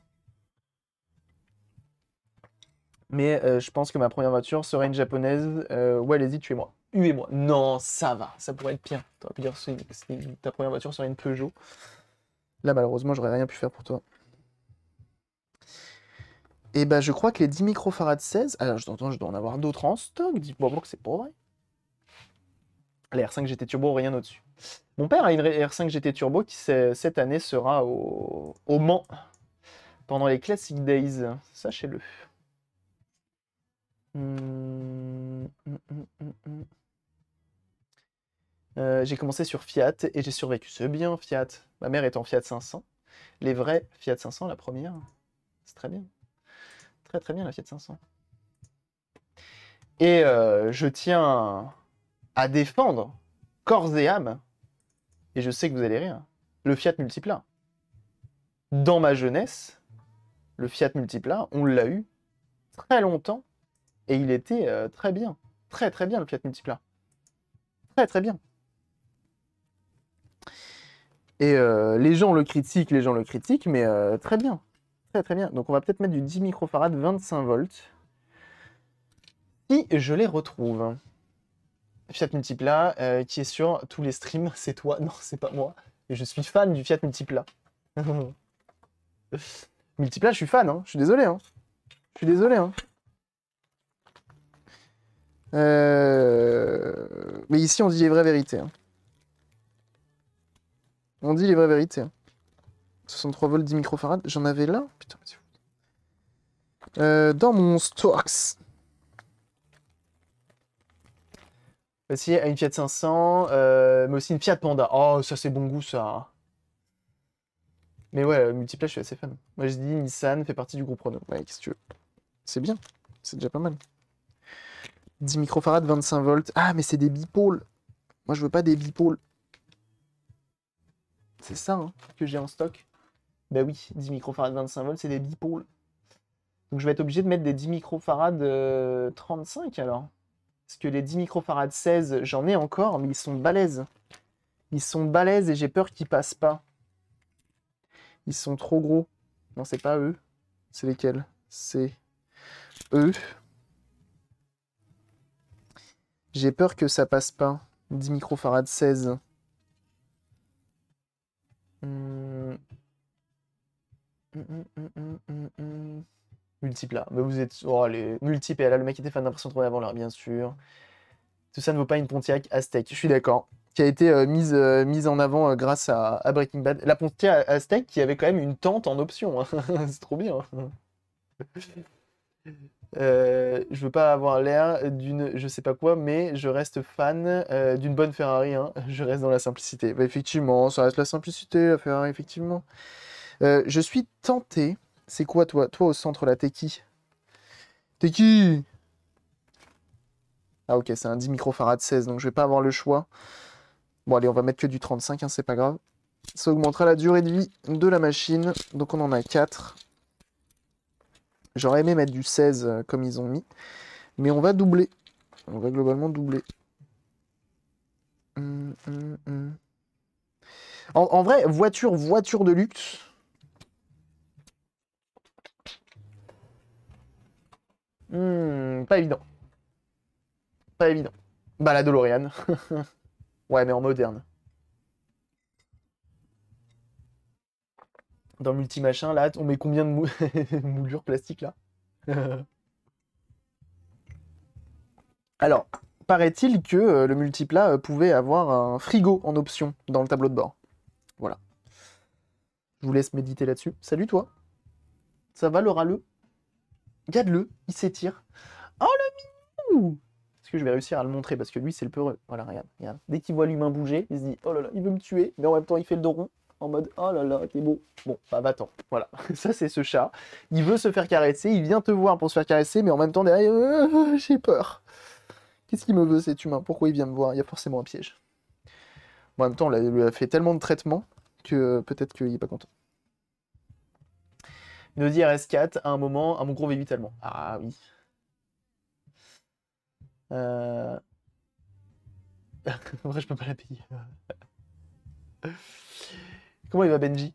Mais euh, je pense que ma première voiture serait une japonaise. Euh, ouais, allez-y, tuez-moi. U et moi. Non, ça va, ça pourrait être pire. T'aurais pu dire que ta première voiture serait une Peugeot. Là, malheureusement, j'aurais rien pu faire pour toi. Et eh ben, je crois que les 10 microfarads 16. Alors, ah, je t'entends, je dois en avoir d'autres en stock. Dis-moi que c'est pas vrai. Les R5 GT Turbo, rien au-dessus. Mon père a une R5 GT Turbo qui, cette année, sera au, au Mans pendant les Classic Days. Sachez-le. Hum, hum, hum, euh, j'ai commencé sur Fiat et j'ai survécu. ce bien Fiat. Ma mère est en Fiat 500. Les vrais Fiat 500, la première. C'est très bien. Très très bien la Fiat 500. Et euh, je tiens à défendre corps et âme, et je sais que vous allez rire, le Fiat Multipla. Dans ma jeunesse, le Fiat Multipla, on l'a eu très longtemps et il était euh, très bien. Très très bien le Fiat Multipla. Très très bien. Et euh, les gens le critiquent, les gens le critiquent, mais euh, très bien. Très très bien. Donc on va peut-être mettre du 10 microfarad 25 volts. Et je les retrouve. Fiat Multipla, qui est sur tous les streams, c'est toi. Non, c'est pas moi. Je suis fan du Fiat Multipla. Multipla, je suis fan, hein. je suis désolé. Hein. Je suis désolé. Hein. Euh... Mais ici, on dit les vraies vérités. Hein. On dit les vraies vérités. 63 hein. volts, 10 microfarads. J'en avais là Putain, euh, Dans mon Storx. Voici bah, une Fiat 500, euh, mais aussi une Fiat Panda. Oh, ça c'est bon goût ça. Mais ouais, multiplayer, je suis assez fan. Moi je dis Nissan fait partie du groupe Renault. Ouais, qu'est-ce que tu veux C'est bien, c'est déjà pas mal. 10 microfarads, 25 volts. Ah, mais c'est des bipôles. Moi, je veux pas des bipôles. C'est ça hein, que j'ai en stock. Bah oui, 10 microfarads, 25 volts, c'est des bipôles. Donc je vais être obligé de mettre des 10 microfarads 35 alors. Parce que les 10 microfarads 16, j'en ai encore, mais ils sont balèzes. Ils sont balèzes et j'ai peur qu'ils passent pas. Ils sont trop gros. Non, c'est pas eux. C'est lesquels C'est eux. J'ai peur que ça passe pas. 10 microfarads, 16. Hmm. Multiple là. Mais vous êtes. Oh, les... multiples. et là, le mec était fan d'impression trop d avant l'heure, bien sûr. Tout ça ne vaut pas une Pontiac Aztec. Je suis d'accord. Qui a été euh, mise, euh, mise en avant euh, grâce à, Breaking Bad. La Pontiac Aztec qui avait quand même une tente en option. Hein. C'est trop bien. Euh, je veux pas avoir l'air d'une je sais pas quoi, mais je reste fan euh, d'une bonne Ferrari. Hein. Je reste dans la simplicité. Bah, effectivement, ça reste la simplicité, la Ferrari, effectivement. Euh, je suis tenté. C'est quoi, toi Toi, au centre, la t'es qui T'es Ah, ok, c'est un 10 microfarad 16, donc je vais pas avoir le choix. Bon, allez, on va mettre que du 35, hein, c'est pas grave. Ça augmentera la durée de vie de la machine. Donc, on en a 4. J'aurais aimé mettre du 16 euh, comme ils ont mis. Mais on va doubler. On va globalement doubler. Hum, hum, hum. En, vrai, voiture, voiture de luxe. pas évident. Pas évident. Bah la DeLorean. ouais, mais en moderne. dans multi-machin, là, on met combien de moulures plastiques, là euh. Alors, paraît-il que euh, le multiplat euh, pouvait avoir un frigo en option dans le tableau de bord. Voilà. Je vous laisse méditer là-dessus. Salut toi Ça va le râleux Garde-le, il s'étire. Oh le minou Est-ce que je vais réussir à le montrer Parce que lui, c'est le peureux. Voilà, regarde, regarde. Dès qu'il voit l'humain bouger, il se dit « Oh là là, il veut me tuer !» Mais en même temps, il fait le dos rond en mode oh là là, t'es beau. Bon, bah va-t'en. Voilà, ça c'est ce chat. Il veut se faire caresser, il vient te voir pour se faire caresser, mais en même temps derrière, euh, euh, j'ai peur. Qu'est-ce qu'il me veut cet humain Pourquoi il vient me voir Il y a forcément un piège. en même temps, on lui a fait tellement de traitements que peut-être qu'il n'est pas content. Il nous RS4 à un moment, un mon gros V8 allemand. Ah oui. Euh... en vrai, je peux pas la payer. Comment il va Benji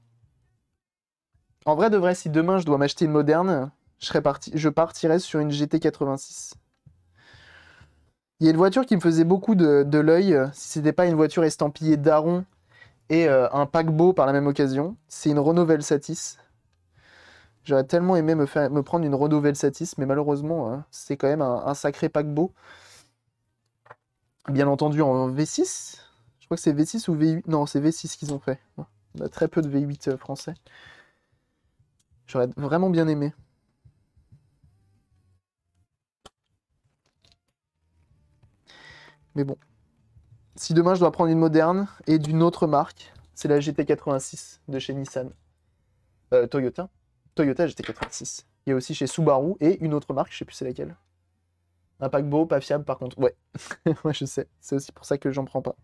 En vrai de vrai, si demain je dois m'acheter une moderne, je, serais parti... je partirais sur une GT86. Il y a une voiture qui me faisait beaucoup de, l'œil, euh, si c'était pas une voiture estampillée Daron et euh, un paquebot par la même occasion, c'est une Renault Satis. J'aurais tellement aimé me, faire, me prendre une Renault Satis, mais malheureusement, euh, c'est quand même un, sacré paquebot. Bien entendu en V6. Je crois que c'est V6 ou V8. Non, c'est V6 qu'ils ont fait. On a très peu de V8 euh, français. J'aurais vraiment bien aimé. Mais bon. Si demain je dois prendre une moderne et d'une autre marque, c'est la GT86 de chez Nissan. Euh, Toyota. Toyota GT86. Il y a aussi chez Subaru et une autre marque, je sais plus c'est laquelle. Un paquebot, pas fiable par contre. Ouais, moi je sais. C'est aussi pour ça que j'en prends pas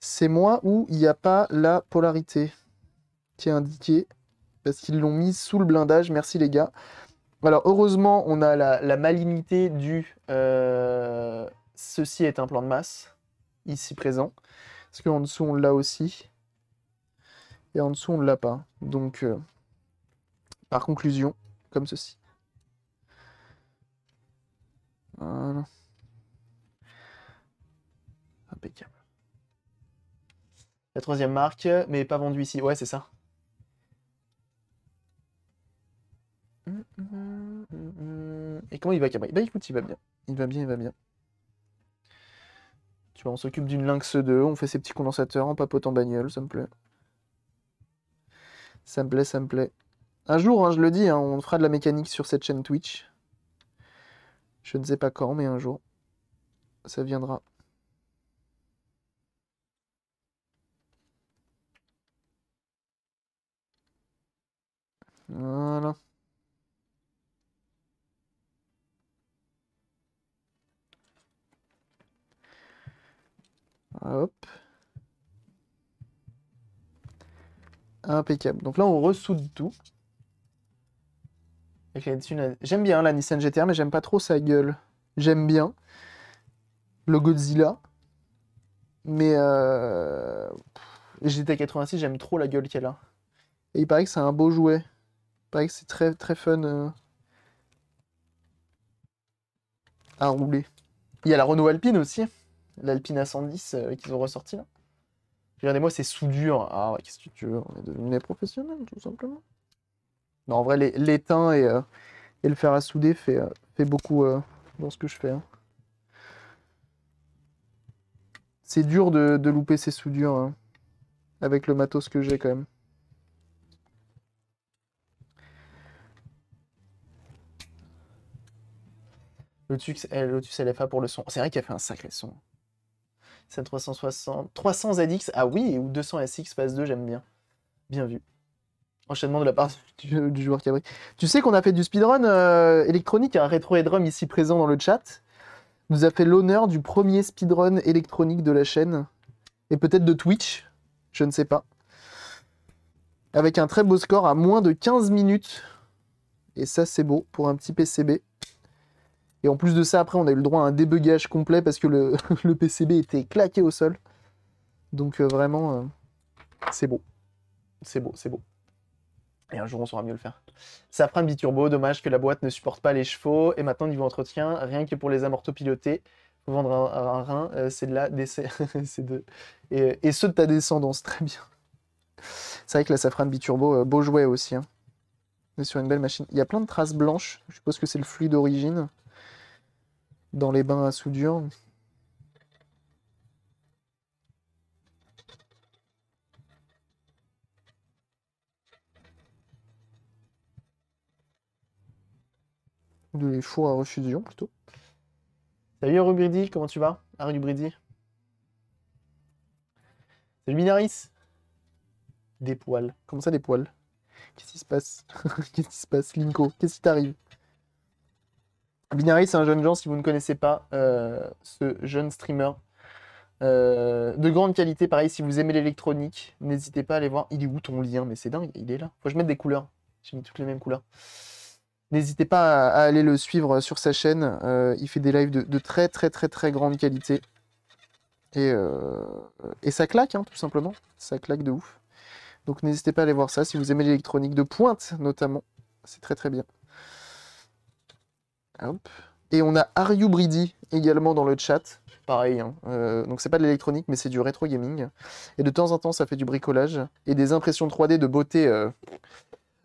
c'est moi où il n'y a pas la polarité qui est indiquée parce qu'ils l'ont mise sous le blindage. Merci les gars. Alors heureusement, on a la, malignité du euh, ceci est un plan de masse ici présent. Parce qu'en dessous, on l'a aussi. Et en dessous, on ne l'a pas. Donc, euh, par conclusion, comme ceci. Voilà. Impeccable. La troisième marque, mais pas vendue ici. Ouais, c'est ça. Hum, hum, hum, Et comment il va Cabri Bah ben, écoute, il va bien. Il va bien, il va bien. Tu vois, on s'occupe d'une Lynx 2, on fait ses petits condensateurs, en papote en bagnole, ça me plaît. Ça me plaît, ça me plaît. Un jour, hein, je le dis, hein, on fera de la mécanique sur cette chaîne Twitch. Je ne sais pas quand, mais un jour, ça viendra. Voilà. Ah, hop. Impeccable. Donc là, on ressoude tout. J'aime bien la Nissan GTR, mais j'aime pas trop sa gueule. J'aime bien le Godzilla. Mais euh... GT86, j'aime trop la gueule qu'elle a. Et il paraît que c'est un beau jouet. Pareil, c'est très très fun euh, à rouler. Il y a la Renault Alpine aussi, l'Alpine A110 euh, qu'ils ont ressorti là. Regardez-moi ces soudures. Ah ouais, qu'est-ce que tu veux On est devenus des professionnels, tout simplement. Non, en vrai, l'étain euh, et, le fer à souder fait, beaucoup dans ce que je fais. Hein. C'est dur de, louper ces soudures hein, avec le matos que j'ai quand même. Lotus, euh, Lotus LFA pour le son. C'est vrai qu'il a fait un sacré son. C'est 360. 300 ZX, ah oui, ou 200 SX passe 2, j'aime bien. Bien vu. Enchaînement de la part du, qui joueur Cabri. Tu sais qu'on a fait du speedrun euh, électronique, un rétro drum ici présent dans le chat. Nous a fait l'honneur du premier speedrun électronique de la chaîne. Et peut-être de Twitch, je ne sais pas. Avec un très beau score à moins de 15 minutes. Et ça, c'est beau pour un petit PCB. Et en plus de ça, après, on a eu le droit à un débugage complet parce que le, PCB était claqué au sol. Donc euh, vraiment, euh, c'est beau. C'est beau, c'est beau. Et un jour, on saura mieux le faire. Safran biturbo, dommage que la boîte ne supporte pas les chevaux. Et maintenant, niveau entretien, rien que pour les pilotés, vendre un, rein, euh, c'est de la décès. de... Et, et, ceux de ta descendance, très bien. C'est vrai que la Safran Biturbo, beau jouet aussi. Hein. On est sur une belle machine. Il y a plein de traces blanches. Je suppose que c'est le flux d'origine dans les bains à soudure. De les fours à refusion plutôt. Salut Rubridi, comment tu vas Rubridi. Salut Minaris. Des poils. Comment ça des poils Qu'est-ce qui se passe Qu'est-ce qui se passe Linko Qu'est-ce qui t'arrive Binary, c'est un jeune gens si vous ne connaissez pas euh, ce jeune streamer. Euh, de grande qualité, pareil, si vous aimez l'électronique, n'hésitez pas à aller voir. Il est où ton lien Mais c'est dingue, il est là. Faut que je mette des couleurs. J'ai mis toutes les mêmes couleurs. N'hésitez pas à, aller le suivre sur sa chaîne. Euh, il fait des lives de, très très très très grande qualité. Et, ça claque, hein, tout simplement. Ça claque de ouf. Donc n'hésitez pas à aller voir ça si vous aimez l'électronique de pointe notamment. C'est très très bien. Hein. Et on a Ariou Bridi également dans le chat. Pareil, hein. euh, donc c'est pas de l'électronique, mais c'est du rétro gaming. Et de temps en temps, ça fait du bricolage et des impressions 3D de beauté euh,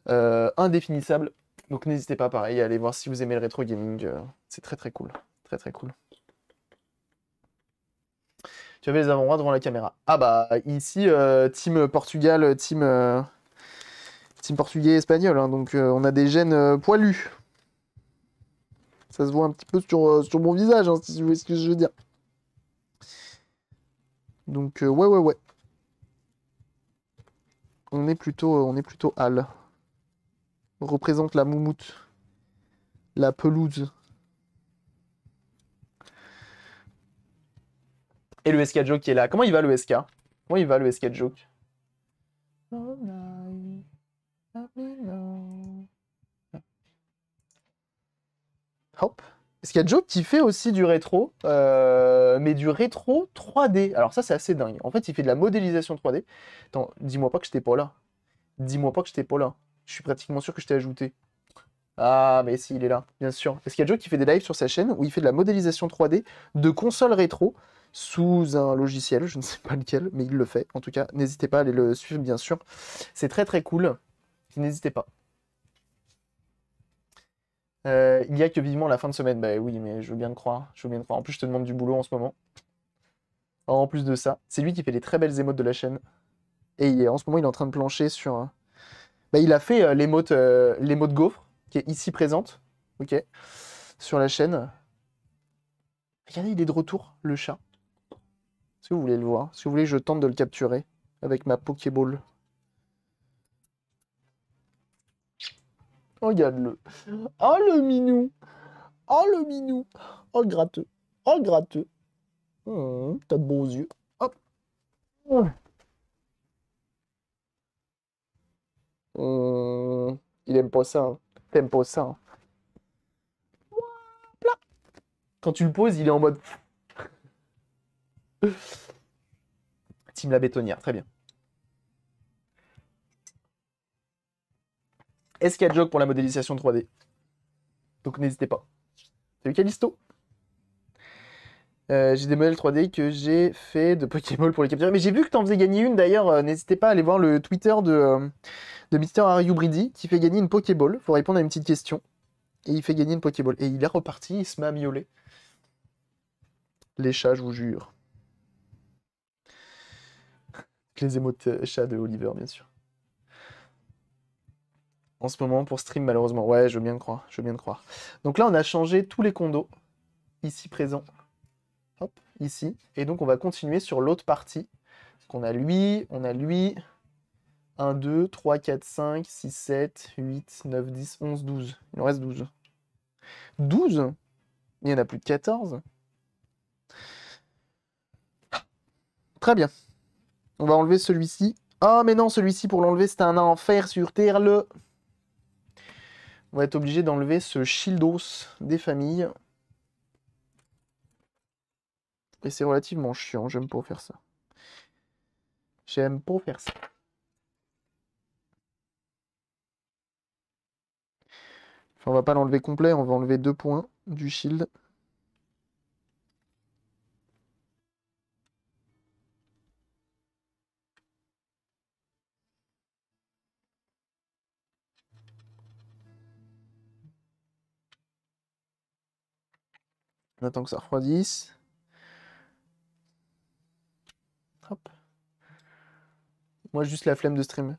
euh, indéfinissables. Donc n'hésitez pas, pareil, à aller voir si vous aimez le rétro gaming. Euh, c'est très très cool, très très cool. Tu avais les avant-bras devant la caméra. Ah bah ici, team Portugal, team, team portugais espagnol. Hein. donc on a des gènes poilus. Ça se voit un petit peu sur, euh, mon visage, hein, si vous voyez ce que je veux dire. Donc, euh, ouais, ouais, ouais. On est plutôt, euh, on est plutôt hal. représente la moumoute. La pelouse. Et le SK Joke qui est là. Comment il va le SK Comment il va le SK Joke oh, Hop. est-ce qu'il y a Joe qui fait aussi du rétro, euh, mais du rétro 3D. Alors ça, c'est assez dingue. En fait, il fait de la modélisation 3D. Attends, dis-moi pas que j'étais pas là. Dis-moi pas que j'étais pas là. Je suis pratiquement sûr que je t'ai ajouté. Ah, mais si, il est là, bien sûr. est-ce qu'il y a Joe qui fait des lives sur sa chaîne où il fait de la modélisation 3D de consoles rétro sous un logiciel, je ne sais pas lequel, mais il le fait. En tout cas, n'hésitez pas à aller le suivre, bien sûr. C'est très très cool. N'hésitez pas. Euh, il y a que vivement la fin de semaine. Bah oui, mais je veux bien le croire. Je veux bien croire. En plus, je te demande du boulot en ce moment. En plus de ça, c'est lui qui fait les très belles émotes de la chaîne. Et il en ce moment, il est en train de plancher sur. Euh, bah, il a fait euh, l'émote, gaufre, qui est ici présente. Ok. Sur la chaîne. Regardez, il est de retour, le chat. Si vous voulez le voir, si vous voulez, je tente de le capturer avec ma Pokéball. Regarde-le. Oh, oh le minou. Oh le minou. Oh le gratteux. Oh le gratteux. Hmm, t'as de bons yeux. Hop. Hmm, il aime pas ça. Hein. T'aimes pas ça. Hein. Quand tu le poses, il est en mode. Team la bétonnière, très bien. Escape Joke pour la modélisation 3D. Donc n'hésitez pas. Salut Calisto. Euh, j'ai des modèles 3D que j'ai fait de Pokéball pour les capturer. Mais j'ai vu que t'en faisais gagner une d'ailleurs. Euh, n'hésitez pas à aller voir le Twitter de, euh, de Mister qui fait gagner une Pokéball. Faut répondre à une petite question. Et il fait gagner une Pokéball. Et il est reparti, il se met à miauler. Les chats, je vous jure. Les émotes chats de Oliver, bien sûr en ce moment pour stream, malheureusement. Ouais, je veux bien le croire, je veux bien le croire. Donc là, on a changé tous les condos, ici présents. Hop, ici. Et donc, on va continuer sur l'autre partie. Donc, on a lui, on a lui. 1, 2, 3, 4, 5, 6, 7, 8, 9, 10, 11, 12. Il en reste 12. 12 Il n'y en a plus de 14 Très bien. On va enlever celui-ci. Ah, oh, mais non, celui-ci, pour l'enlever, c'est un enfer sur Terre, le... On va être obligé d'enlever ce shieldos des familles. Et c'est relativement chiant, j'aime pas faire ça. J'aime pas faire ça. Enfin, on va pas l'enlever complet, on va enlever deux points du shield. On attend que ça refroidisse. Hop. Moi, juste la flemme de stream.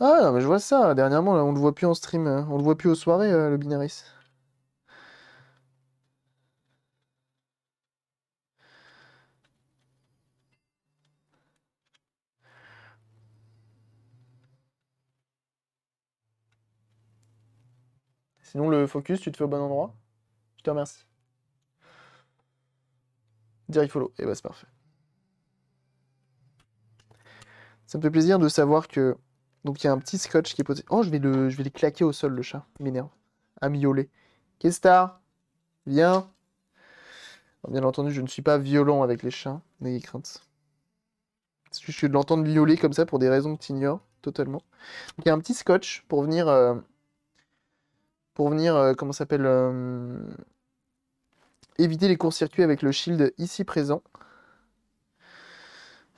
Ah, non, mais je vois ça. Dernièrement, là, on le voit plus en stream. Hein. On le voit plus aux soirées, euh, le Binaris. Sinon, le focus, tu te fais au bon endroit. Je te remercie. Direct follow. Et bah c'est parfait. Ça me fait plaisir de savoir que. Donc il y a un petit scotch qui est posé. Oh, je vais le, je vais les claquer au sol, le chat. Il m'énerve. À miauler. Kestar Viens. bien entendu, je ne suis pas violent avec les chats. N'ayez crainte. Je suis de l'entendre miauler comme ça pour des raisons que tu ignores totalement. il y a un petit scotch pour venir. Euh, pour venir. Euh, comment s'appelle euh, éviter les courts-circuits avec le shield ici présent.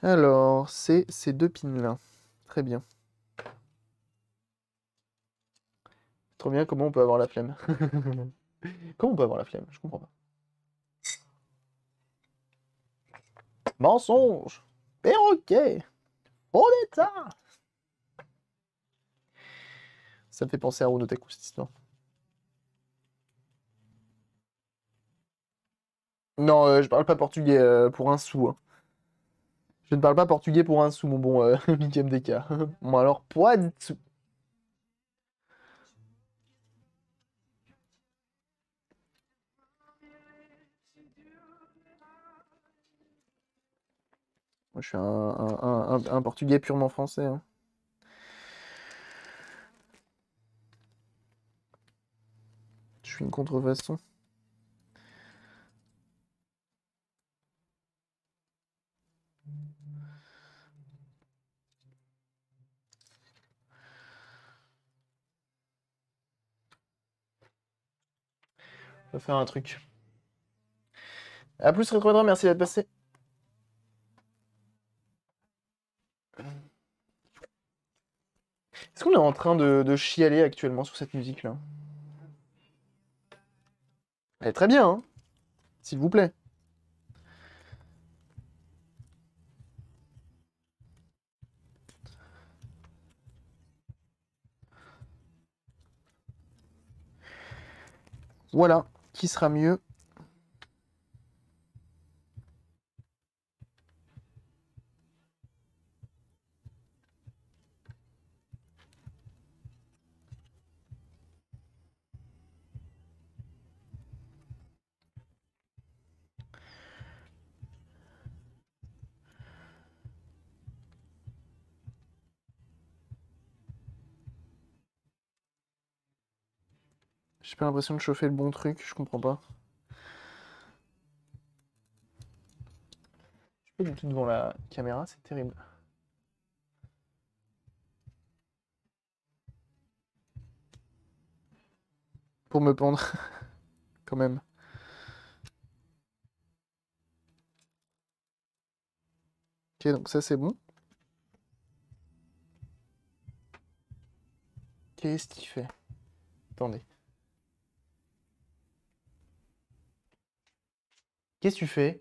Alors, c'est ces deux pins-là. Très bien. Trop bien, comment on peut avoir la flemme Comment on peut avoir la flemme Je comprends pas. Mensonge Perroquet Bon Ça me fait penser à Runotaku, cette histoire. Non, je euh, je parle pas portugais euh, pour un sou. Hein. Je ne parle pas portugais pour un sou, mon bon euh, Mickey MDK. bon, alors, poids Moi, je suis un, portugais purement français. Hein. Je suis une contrefaçon. faire un truc. À plus, Rétro merci d'être passé. Est-ce qu'on est en train de, chialer actuellement sur cette musique-là Elle est très bien, hein, S'il vous plaît. Voilà qui sera mieux J'ai pas l'impression de chauffer le bon truc, je comprends pas. Je suis pas du tout devant la caméra, c'est terrible. Pour me pendre, quand même. Ok, donc ça c'est bon. Qu'est-ce qu'il fait Attendez. Qu'est-ce que tu fais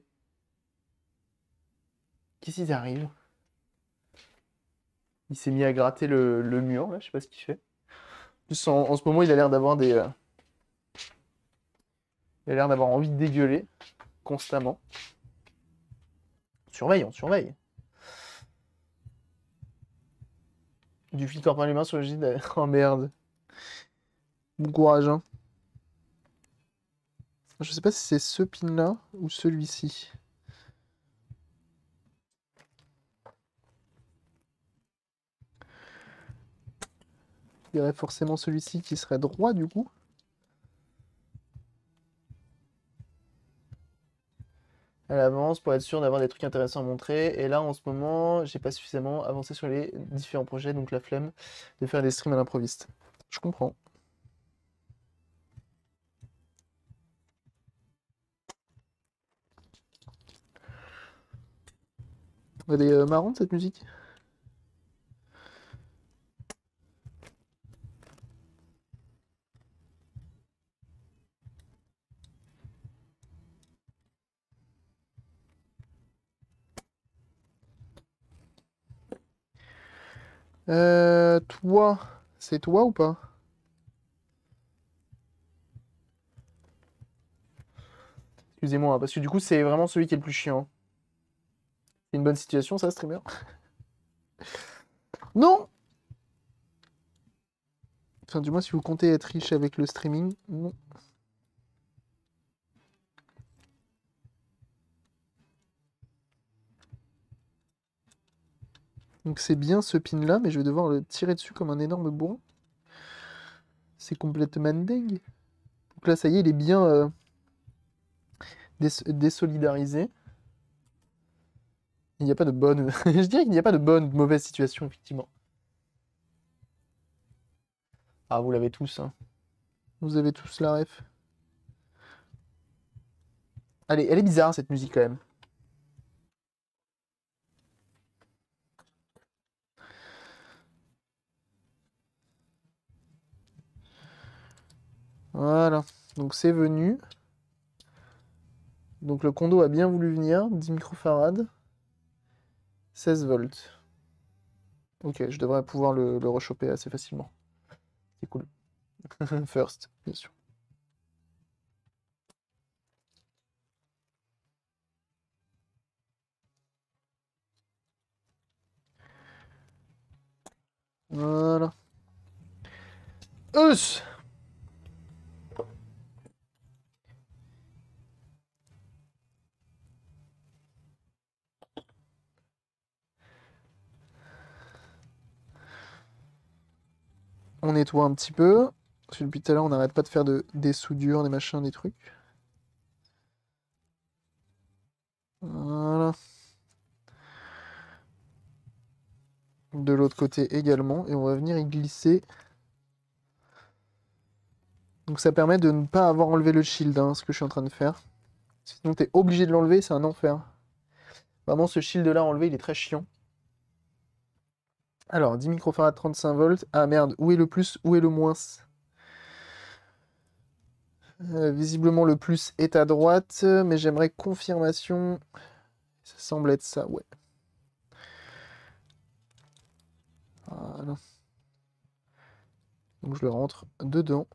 Qu'est-ce qu'il arrive Il s'est mis à gratter le, mur, là, je sais pas ce qu'il fait. en, ce moment, il a l'air d'avoir des. Euh, il a l'air d'avoir envie de dégueuler constamment. On surveille, on surveille. Du filtre par les mains sur le gîte. Oh merde. Bon courage, hein. Je ne sais pas si c'est ce pin là ou celui-ci. Il y aurait forcément celui-ci qui serait droit du coup. à l'avance pour être sûr d'avoir des trucs intéressants à montrer. Et là, en ce moment, j'ai pas suffisamment avancé sur les différents projets, donc la flemme de faire des streams à l'improviste. Je comprends. Des est euh, cette musique. Euh, toi, c'est toi ou pas Excusez-moi, parce que du coup, c'est vraiment celui qui est le plus chiant une bonne situation, ça, streamer Non Enfin, du moins, si vous comptez être riche avec le streaming, non. Donc c'est bien ce pin là, mais je vais devoir le tirer dessus comme un énorme bourrin. C'est complètement dingue. Donc là ça y est, il est bien euh, désolidarisé. Il n'y a pas de bonne. je dirais qu'il n'y a pas de bonne ou de mauvaise situation, effectivement. Ah, vous l'avez tous, hein. Vous avez tous la ref. Allez, elle est bizarre cette musique quand même. Voilà, donc c'est venu. Donc le condo a bien voulu venir, 10 microfarades. 16 volts. Ok, je devrais pouvoir le, le rechoper assez facilement. C'est cool. First, bien sûr. Voilà. Us on nettoie un petit peu. Parce que depuis tout à l'heure, on n'arrête pas de faire des soudures, des machins, des trucs. Voilà. De l'autre côté également. Et on va venir y glisser. Donc ça permet de ne pas avoir enlevé le shield, hein, ce que je suis en train de faire. Sinon, tu es obligé de l'enlever, c'est un enfer. Vraiment, ce shield-là enlevé, il est très chiant. Alors, 10 microfarads, 35 volts. Ah merde, où est le plus, où est le moins euh, Visiblement, le plus est à droite, mais j'aimerais confirmation. Ça semble être ça, ouais. Voilà. Donc je le rentre dedans.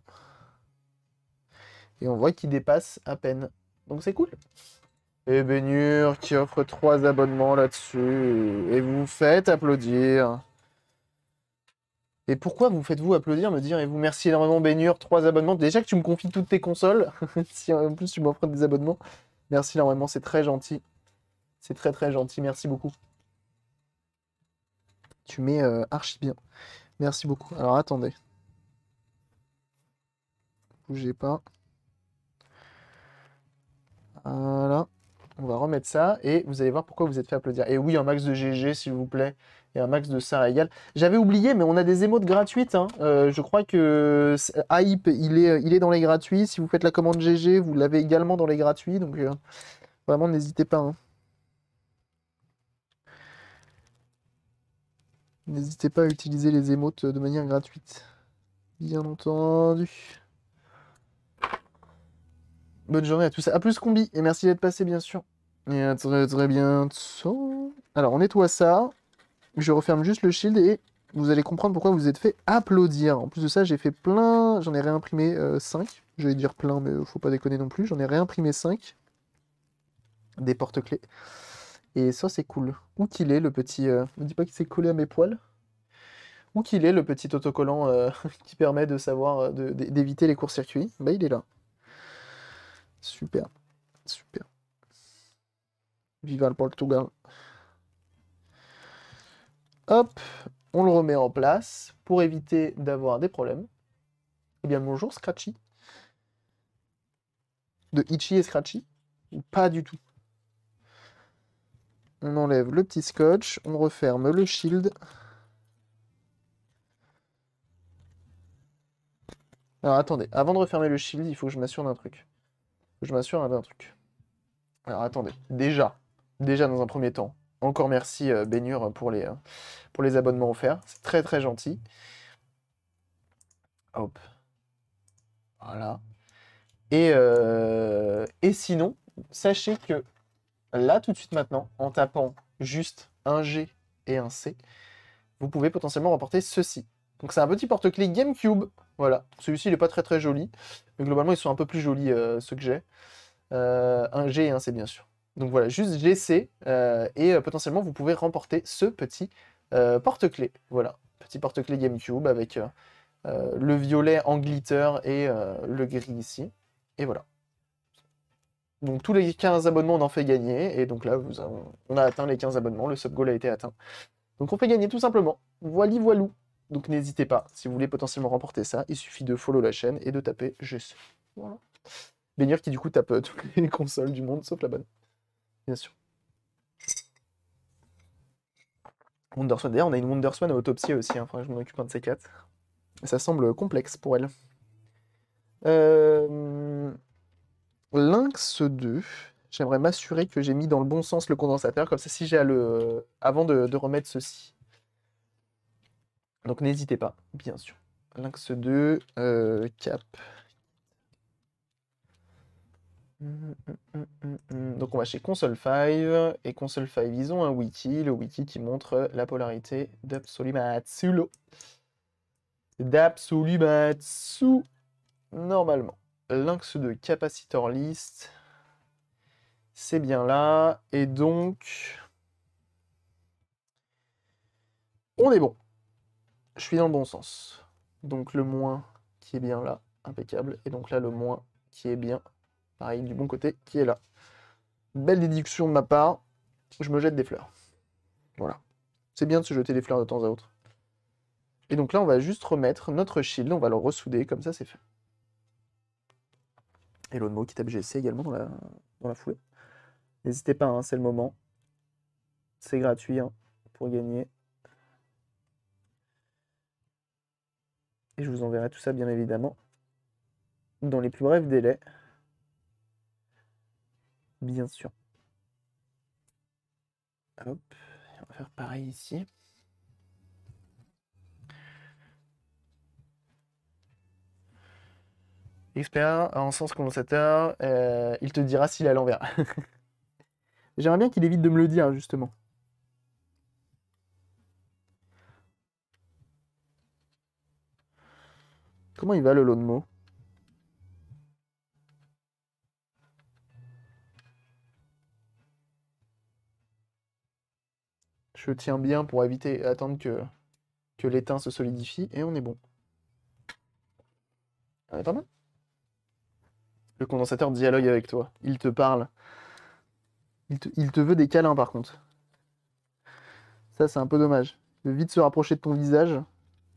Et on voit qu'il dépasse à peine. Donc c'est cool. Et eh Bénure qui offre trois abonnements là-dessus. Et vous faites applaudir. Et pourquoi vous faites-vous applaudir, me dire et vous merci énormément Baignure, trois abonnements. Déjà que tu me confies toutes tes consoles, si en plus tu m'offres des abonnements, merci énormément, c'est très gentil. C'est très très gentil, merci beaucoup. Tu mets euh, archi bien. Merci beaucoup. Alors attendez. Bougez pas. Voilà. On va remettre ça et vous allez voir pourquoi vous êtes fait applaudir. Et oui, un max de GG, s'il vous plaît un max de ça J'avais oublié, mais on a des émotes gratuites. Hein. Euh, je crois que ah, Hype, il est, il est dans les gratuits. Si vous faites la commande GG, vous l'avez également dans les gratuits. Donc euh, vraiment, n'hésitez pas. Hein. N'hésitez pas à utiliser les émotes de manière gratuite. Bien entendu. Bonne journée à tous. À plus combi. Et merci d'être passé, bien sûr. Et à très très bientôt. Alors, on nettoie ça. Je referme juste le shield et vous allez comprendre pourquoi vous êtes fait applaudir. En plus de ça, j'ai fait plein... J'en ai réimprimé 5. Euh, je vais dire plein, mais faut pas déconner non plus. J'en ai réimprimé 5. Des porte-clés. Et ça, c'est cool. Où qu'il est, le petit... Euh, ne dis pas qu'il s'est collé à mes poils. Où qu'il est, le petit autocollant euh, qui permet de savoir, d'éviter les courts-circuits. Bah, il est là. Super. Super. Viva le Portugal. Hop, on le remet en place pour éviter d'avoir des problèmes. Eh bien, bonjour Scratchy. De Itchy et Scratchy Pas du tout. On enlève le petit scotch, on referme le shield. Alors attendez, avant de refermer le shield, il faut que je m'assure d'un truc. je m'assure d'un truc. Alors attendez, déjà, déjà dans un premier temps, encore merci euh, hein, pour les, abonnements offerts. C'est très très gentil. Hop. Voilà. Euh, et, sinon, sachez que là, tout de suite maintenant, en tapant juste un G et un C, vous pouvez potentiellement remporter ceci. Donc c'est un petit porte-clés GameCube. Voilà, celui-ci il n'est pas très très joli, mais globalement ils sont un peu plus jolis euh, ceux que j'ai. Euh, un G et un C bien sûr. Donc voilà, juste GC euh, et euh, potentiellement vous pouvez remporter ce petit euh, porte-clés. Voilà, petit porte-clés GameCube avec le violet en glitter et le gris ici. Et voilà. Donc tous les 15 abonnements, on en fait gagner. Et donc là, on a atteint les 15 abonnements, le sub-goal a été atteint. Donc on fait gagner tout simplement. Voili voilou. Donc n'hésitez pas, si vous voulez potentiellement remporter ça, il suffit de follow la chaîne et de taper juste. Voilà. Baigneur qui du coup tape toutes les consoles du monde sauf la bonne. Bien sûr. Wonderswan. D'ailleurs, on a une Wonderswan autopsie aussi. Enfin, je m'en occupe un de ces quatre. Ça semble complexe pour elle. Euh, Lynx 2. J'aimerais m'assurer que j'ai mis dans le bon sens le condensateur. Comme ça, si j'ai à le. Avant de, remettre ceci. Donc n'hésitez pas, bien sûr. Lynx 2, euh, cap. Mm, mm, mm, donc on va chez Console 5, et Console 5, ils ont un wiki, le wiki qui montre la polarité d'Absolumatsulo. d'Absolimatsu normalement. Lynx de Capacitor List, c'est bien là, et donc... On est bon. Je suis dans le bon sens. Donc le moins qui est bien là, impeccable, et donc là le moins qui est bien Pareil, du bon côté qui est là. Belle déduction de ma part. Je me jette des fleurs. Voilà. C'est bien de se jeter des fleurs de temps à autre. Et donc là, on va juste remettre notre shield. On va le ressouder. Comme ça, c'est fait. Et l'autre mot qui tape GC également dans la, dans foulée. N'hésitez pas, hein, c'est le moment. C'est gratuit hein, pour gagner. Et je vous enverrai tout ça, bien évidemment, dans les plus brefs délais bien sûr. Hop, on va faire pareil ici. Expert en sens condensateur, euh, il te dira s'il est à l'envers. J'aimerais bien qu'il évite de me le dire, justement. Comment il va le lot de mots je tiens bien pour éviter, attendre que, que l'étain se solidifie, et on est bon. Ah, Le condensateur dialogue avec toi. Il te parle. Il te, veut des câlins, par contre. Ça, c'est un peu dommage. Il vite se rapprocher de ton visage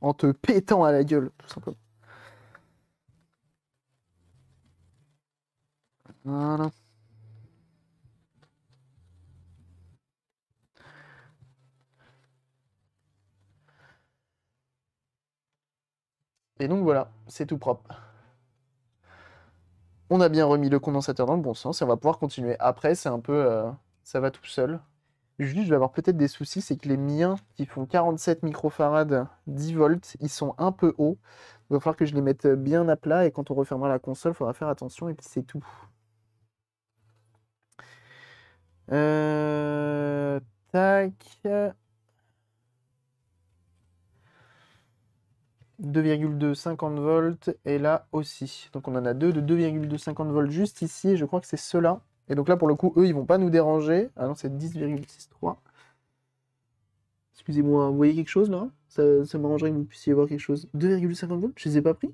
en te pétant à la gueule, tout simplement. Voilà. Et donc voilà, c'est tout propre. On a bien remis le condensateur dans le bon sens et on va pouvoir continuer. Après, c'est un peu... Euh, ça va tout seul. Juste, je vais avoir peut-être des soucis, c'est que les miens, qui font 47 microfarades, 10 volts, ils sont un peu hauts. Il va falloir que je les mette bien à plat et quand on refermera la console, il faudra faire attention et puis c'est tout. Euh, tac. 2,250 volts et là aussi. Donc on en a deux de 2,250 volts juste ici. Je crois que c'est ceux-là. Et donc là, pour le coup, eux, ils vont pas nous déranger. Ah non, c'est 10,63. Excusez-moi, vous voyez quelque chose là Ça, ça m'arrangerait que vous puissiez voir quelque chose. 2,50 volts Je les ai pas pris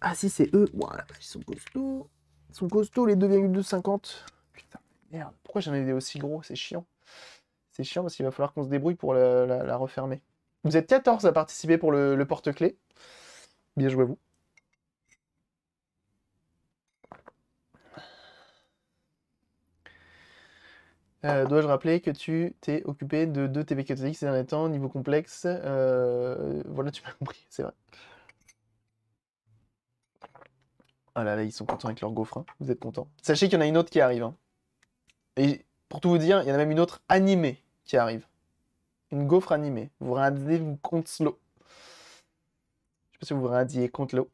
Ah si, c'est eux. Voilà, ils sont costauds. Ils sont costauds les 2,250. Putain, merde. Pourquoi j'en ai des aussi gros C'est chiant. C'est chiant parce qu'il va falloir qu'on se débrouille pour la refermer. Vous êtes 14 à participer pour le, porte-clés. Bien joué vous. Euh, dois-je rappeler que tu t'es occupé de deux TV catholiques ces derniers temps, niveau complexe euh, Voilà, tu m'as compris, c'est vrai. Ah là là, ils sont contents avec leur gaufre, hein. vous êtes contents. Sachez qu'il y en a une autre qui arrive. Hein. Et pour tout vous dire, il y en a même une autre animée qui arrive. Une gaufre animée. Vous vous comptez l'eau. Je sais pas si vous vous rendiez l'eau.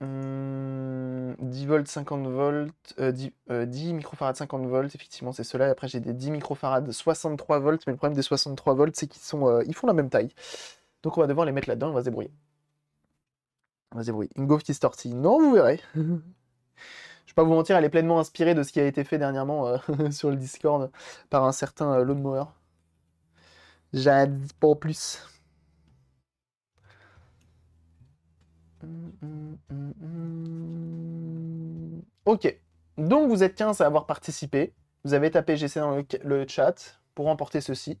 10 hum, volts, 50 volts, 10, microfarads 50 volts, effectivement c'est cela. après j'ai des 10 microfarads 63 volts, mais le problème des 63 volts c'est qu'ils sont, euh, ils font la même taille. Donc on va devoir les mettre là-dedans, on va se débrouiller. On va se débrouiller. Une gaufre qui non vous verrez. Je vais pas vous mentir, elle est pleinement inspirée de ce qui a été fait dernièrement euh, sur le Discord par un certain euh, mower. J'en pas plus. Ok. Donc vous êtes 15 à avoir participé. Vous avez tapé GC dans le, chat pour remporter ceci.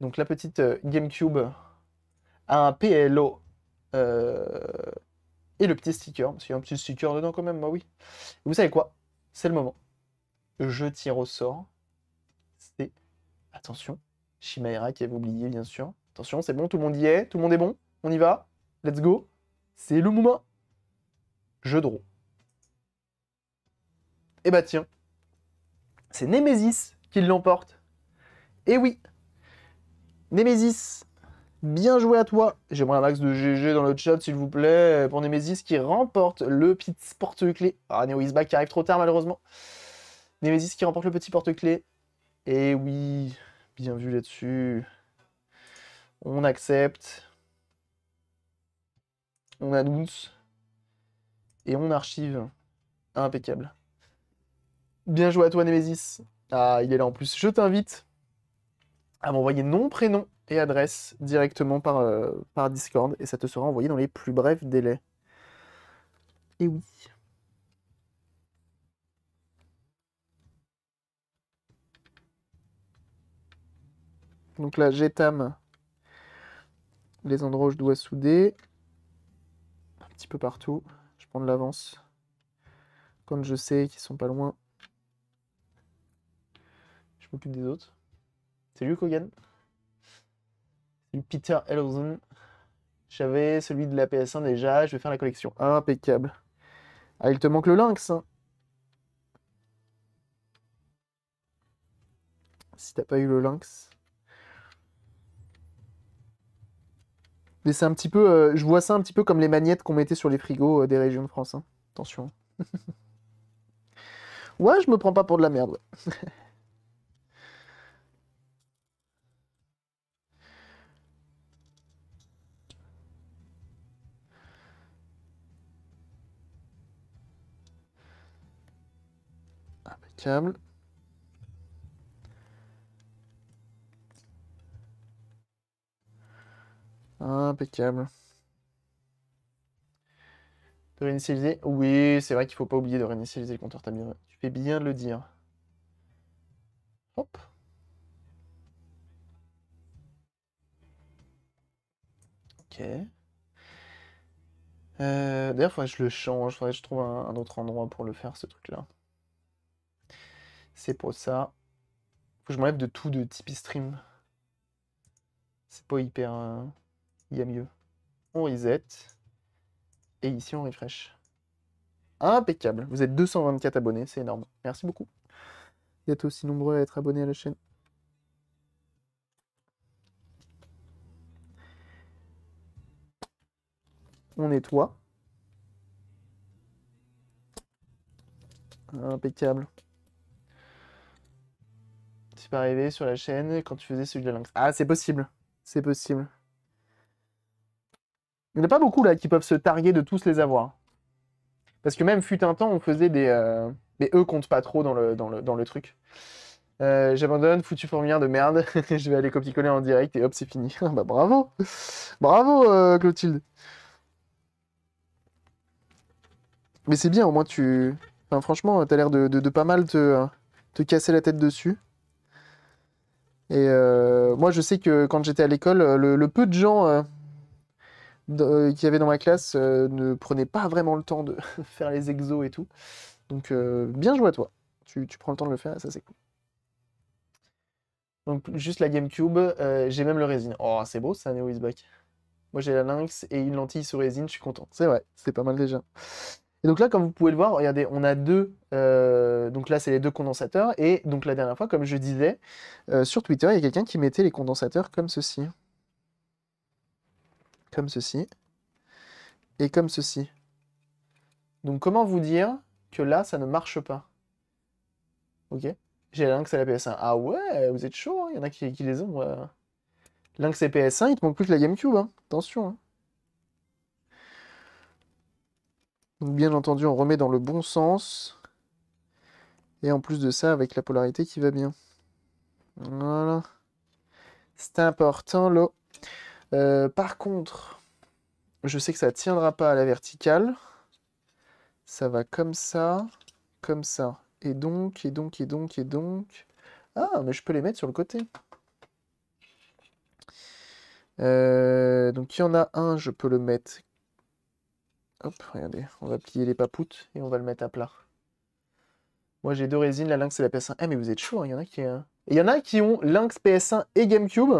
Donc la petite euh, GameCube a un PLO euh, et le petit sticker. Parce y a un petit sticker dedans quand même, bah oui. vous savez quoi C'est le moment. Je tire au sort. C'est... Attention. Chimaira qui avait oublié, bien sûr. Attention, c'est bon, tout le monde y est, tout le monde est bon, on y va, let's go. C'est le moment. Jeu de rôle. Eh bah tiens, c'est Nemesis qui l'emporte. Et eh oui, Nemesis, bien joué à toi. J'aimerais un max de GG dans le chat, s'il vous plaît, pour Nemesis qui remporte le petit porte clé Ah, Neo qui arrive trop tard, malheureusement. Nemesis qui remporte le petit porte clé Eh oui, bien vu là-dessus. On accepte. On annonce Et on archive. Impeccable. Bien joué à toi, Nemesis. Ah, il est là en plus. Je t'invite à m'envoyer nom, prénom et adresse directement par, euh, par Discord et ça te sera envoyé dans les plus brefs délais. Et oui. Donc là, j'étame les endroits où je dois souder. Un petit peu partout. Je prends de l'avance quand je sais qu'ils sont pas loin. Je m'occupe des autres. C'est lui Kogan. C'est Peter Ellison. J'avais celui de la PS1 déjà. Je vais faire la collection. Impeccable. Ah, il te manque le lynx. Hein. Si t'as pas eu le lynx. Mais c'est un petit peu. Euh, je vois ça un petit peu comme les magnettes qu'on mettait sur les frigos euh, des régions de France. Hein. Attention. ouais, je me prends pas pour de la merde. Impeccable. Impeccable. De réinitialiser Oui, c'est vrai qu'il ne faut pas oublier de réinitialiser le compteur. As Tu fais bien de le dire. Hop. Ok. Euh, d'ailleurs, il faudrait que je le change. Il faudrait que je trouve un, autre endroit pour le faire, ce truc-là. C'est pour ça. faut que je m'enlève de tout de Tipeee Stream. C'est pas hyper... Euh, il y a mieux. On reset. Et ici, on refresh. Impeccable. Vous êtes 224 abonnés, c'est énorme. Merci beaucoup. Il a tout aussi nombreux à être abonnés à la chaîne. On nettoie. Impeccable. C'est pas arrivé sur la chaîne quand tu faisais celui de la Ah, c'est possible. C'est possible. Il n'y en a pas beaucoup là qui peuvent se targuer de tous les avoir. Parce que même fut un temps, on faisait des. Euh, mais eux comptent pas trop dans le, dans le, truc. Euh, j'abandonne, foutu fourmière de merde. je vais aller copier-coller en direct et hop, c'est fini. Ah bah bravo Bravo euh, Clotilde Mais c'est bien, au moins tu. Enfin, franchement, t'as l'air de, pas mal te, te casser la tête dessus. Et moi, je sais que quand j'étais à l'école, le, peu de gens euh, qui avait dans ma classe euh, ne prenait pas vraiment le temps de faire les exos et tout. Donc euh, bien joué à toi. Tu, prends le temps de le faire ça c'est cool. Donc juste la GameCube, j'ai même le résine. Oh c'est beau ça, Neo is Moi j'ai la lynx et une lentille sur résine, je suis content. C'est vrai, c'est pas mal déjà. Et donc là, comme vous pouvez le voir, regardez, on a deux. donc là, c'est les deux condensateurs. Et donc la dernière fois, comme je disais, sur Twitter, il y a quelqu'un qui mettait les condensateurs comme ceci comme ceci, et comme ceci. Donc comment vous dire que là, ça ne marche pas Ok J'ai que c'est la PS1. Ah ouais, vous êtes chaud, hein. il y en a qui, les ont. Euh... c'est et PS1, il te manque plus que la GameCube, hein. attention. Hein. Donc bien entendu, on remet dans le bon sens. Et en plus de ça, avec la polarité qui va bien. Voilà. C'est important, l'eau. Euh, par contre, je sais que ça ne tiendra pas à la verticale. Ça va comme ça, comme ça. Et donc, et donc, et donc, et donc. Ah, mais je peux les mettre sur le côté. Euh, donc, il y en a un, je peux le mettre. Hop, regardez, on va plier les papoutes et on va le mettre à plat. Moi, j'ai deux résines, la Lynx et la PS1. Eh, mais vous êtes chaud, hein, il y en a qui... Hein. Il y en a qui ont Lynx PS1 et GameCube,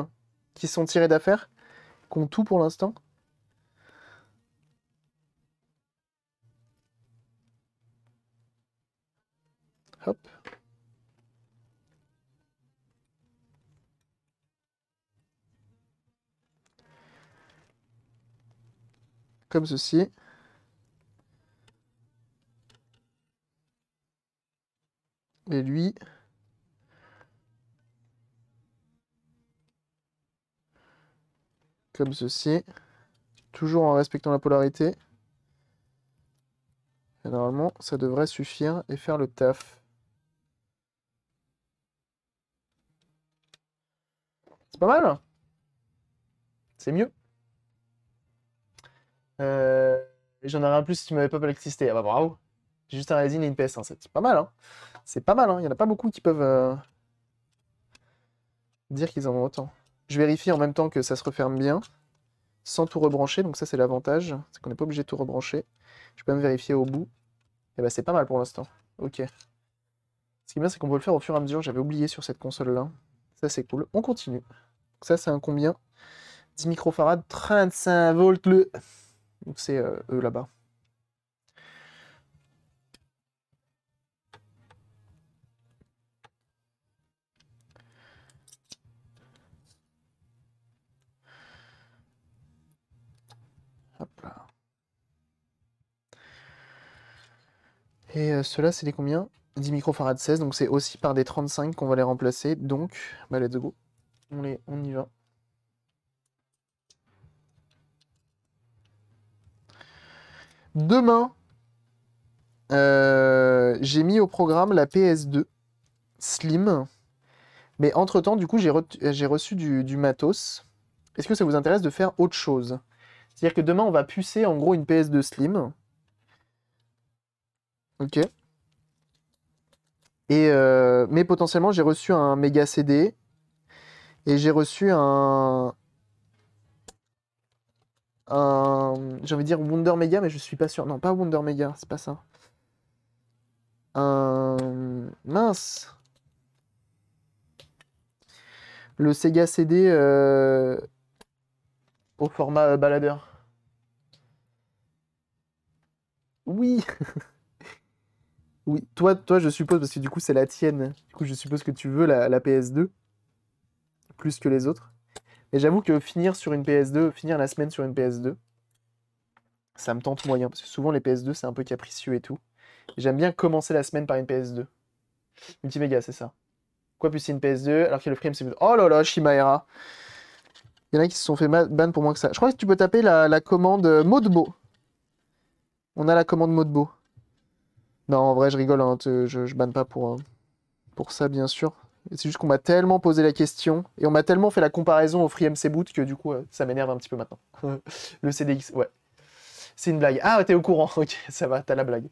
qui sont tirés d'affaires compte tout pour l'instant Hop. Comme ceci. Et lui, ceci. Toujours en respectant la polarité. normalement, ça devrait suffire et faire le taf. C'est pas mal hein C'est mieux euh, J'en aurais un plus si tu m'avais pas existé. Ah bah bravo J'ai juste un résine et une PS1. Hein, c'est pas mal, hein C'est pas mal, hein. Il y en a pas beaucoup qui peuvent... Euh, dire qu'ils en ont autant. Je vérifie en même temps que ça se referme bien, sans tout rebrancher, donc ça c'est l'avantage, c'est qu'on n'est pas obligé de tout rebrancher. Je peux même vérifier au bout. Et eh bah ben, c'est pas mal pour l'instant. Ok. Ce qui est bien, c'est qu'on peut le faire au fur et à mesure. J'avais oublié sur cette console-là. Ça, c'est cool. On continue. Donc ça, c'est un combien 10 microfarades, 35 volts le... Donc c'est euh, eux là-bas. Et euh, ceux-là, c'est des combien 10 microfarads 16, donc c'est aussi par des 35 qu'on va les remplacer. Donc, bah, let's go. On, les, on y va. Demain, euh, j'ai mis au programme la PS2 Slim. Mais entre-temps, du coup, j'ai, reçu du, du matos. Est-ce que ça vous intéresse de faire autre chose C'est-à-dire que demain, on va pucer en gros une PS2 Slim. Ok. Et euh, mais potentiellement, j'ai reçu un méga CD et j'ai reçu un. un j'ai envie de dire Wonder Mega, mais je suis pas sûr. Non, pas Wonder Mega, c'est pas ça. Un. Mince! Le Sega CD euh, au format euh, baladeur. Oui! Oui, toi, toi, je suppose, parce que du coup, c'est la tienne. Du coup, je suppose que tu veux la, PS2 plus que les autres. Mais j'avoue que finir sur une PS2, finir la semaine sur une PS2, ça me tente moyen. Parce que souvent, les PS2, c'est un peu capricieux et tout. J'aime bien commencer la semaine par une PS2. Multiméga, c'est ça. Quoi, plus c'est une PS2, alors que le frame, c'est. Oh là là, Shimaera Il y en a qui se sont fait ban pour moins que ça. Je crois que tu peux taper la, la commande euh, Modbo. On a la commande beau. Non, en vrai, je rigole, hein, je, banne pas pour, hein, pour ça, bien sûr. C'est juste qu'on m'a tellement posé la question et on m'a tellement fait la comparaison au Free MC Boot que du coup, euh, ça m'énerve un petit peu maintenant. le CDX, ouais. C'est une blague. Ah, t'es au courant. Ok, ça va, t'as la blague.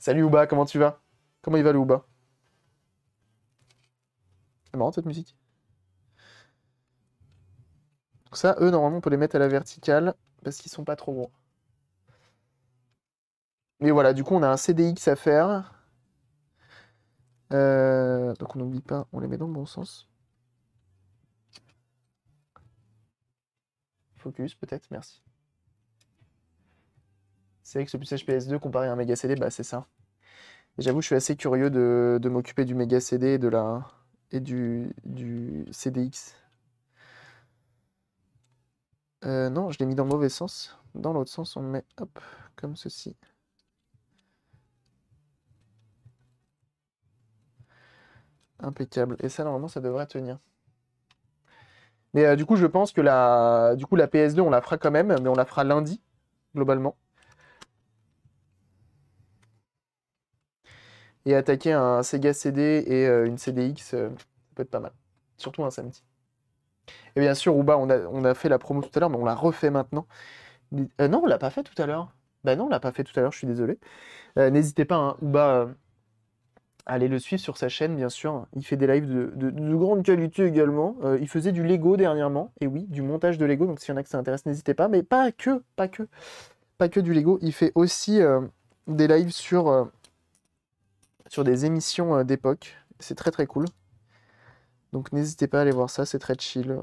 Salut Ouba, comment tu vas Comment il va le Ouba C'est marrant cette musique. Donc ça, eux, normalement, on peut les mettre à la verticale parce qu'ils sont pas trop gros. Mais voilà, du coup, on a un CDX à faire. Euh, donc on n'oublie pas, on les met dans le bon sens. Focus peut-être, merci. C'est vrai que ce plus PS2 comparé à un méga CD, bah c'est ça. J'avoue, je suis assez curieux de, m'occuper du méga CD et, de la, et du, CDX. Euh, non, je l'ai mis dans le mauvais sens. Dans l'autre sens, on le met hop, comme ceci. Impeccable. Et ça, normalement, ça devrait tenir. Mais euh, du coup, je pense que la... Du coup, la PS2, on la fera quand même, mais on la fera lundi, globalement. Et attaquer un Sega CD et euh, une CDX, euh, ça peut être pas mal. Surtout un samedi. Et bien sûr, Uba on a, on a fait la promo tout à l'heure, mais on la refait maintenant. non, on l'a pas fait tout à l'heure. Bah ben non, on l'a pas fait tout à l'heure, je suis désolé. N'hésitez pas, hein, Ouba, Allez le suivre sur sa chaîne, bien sûr. Il fait des lives de, de, grande qualité également. Euh, il faisait du Lego dernièrement. Et oui, du montage de Lego. Donc s'il y en a qui s'intéressent, n'hésitez pas. Mais pas que, pas que, pas que du Lego. Il fait aussi euh, des lives sur, euh, sur des émissions d'époque. C'est très très cool. Donc n'hésitez pas à aller voir ça, c'est très chill.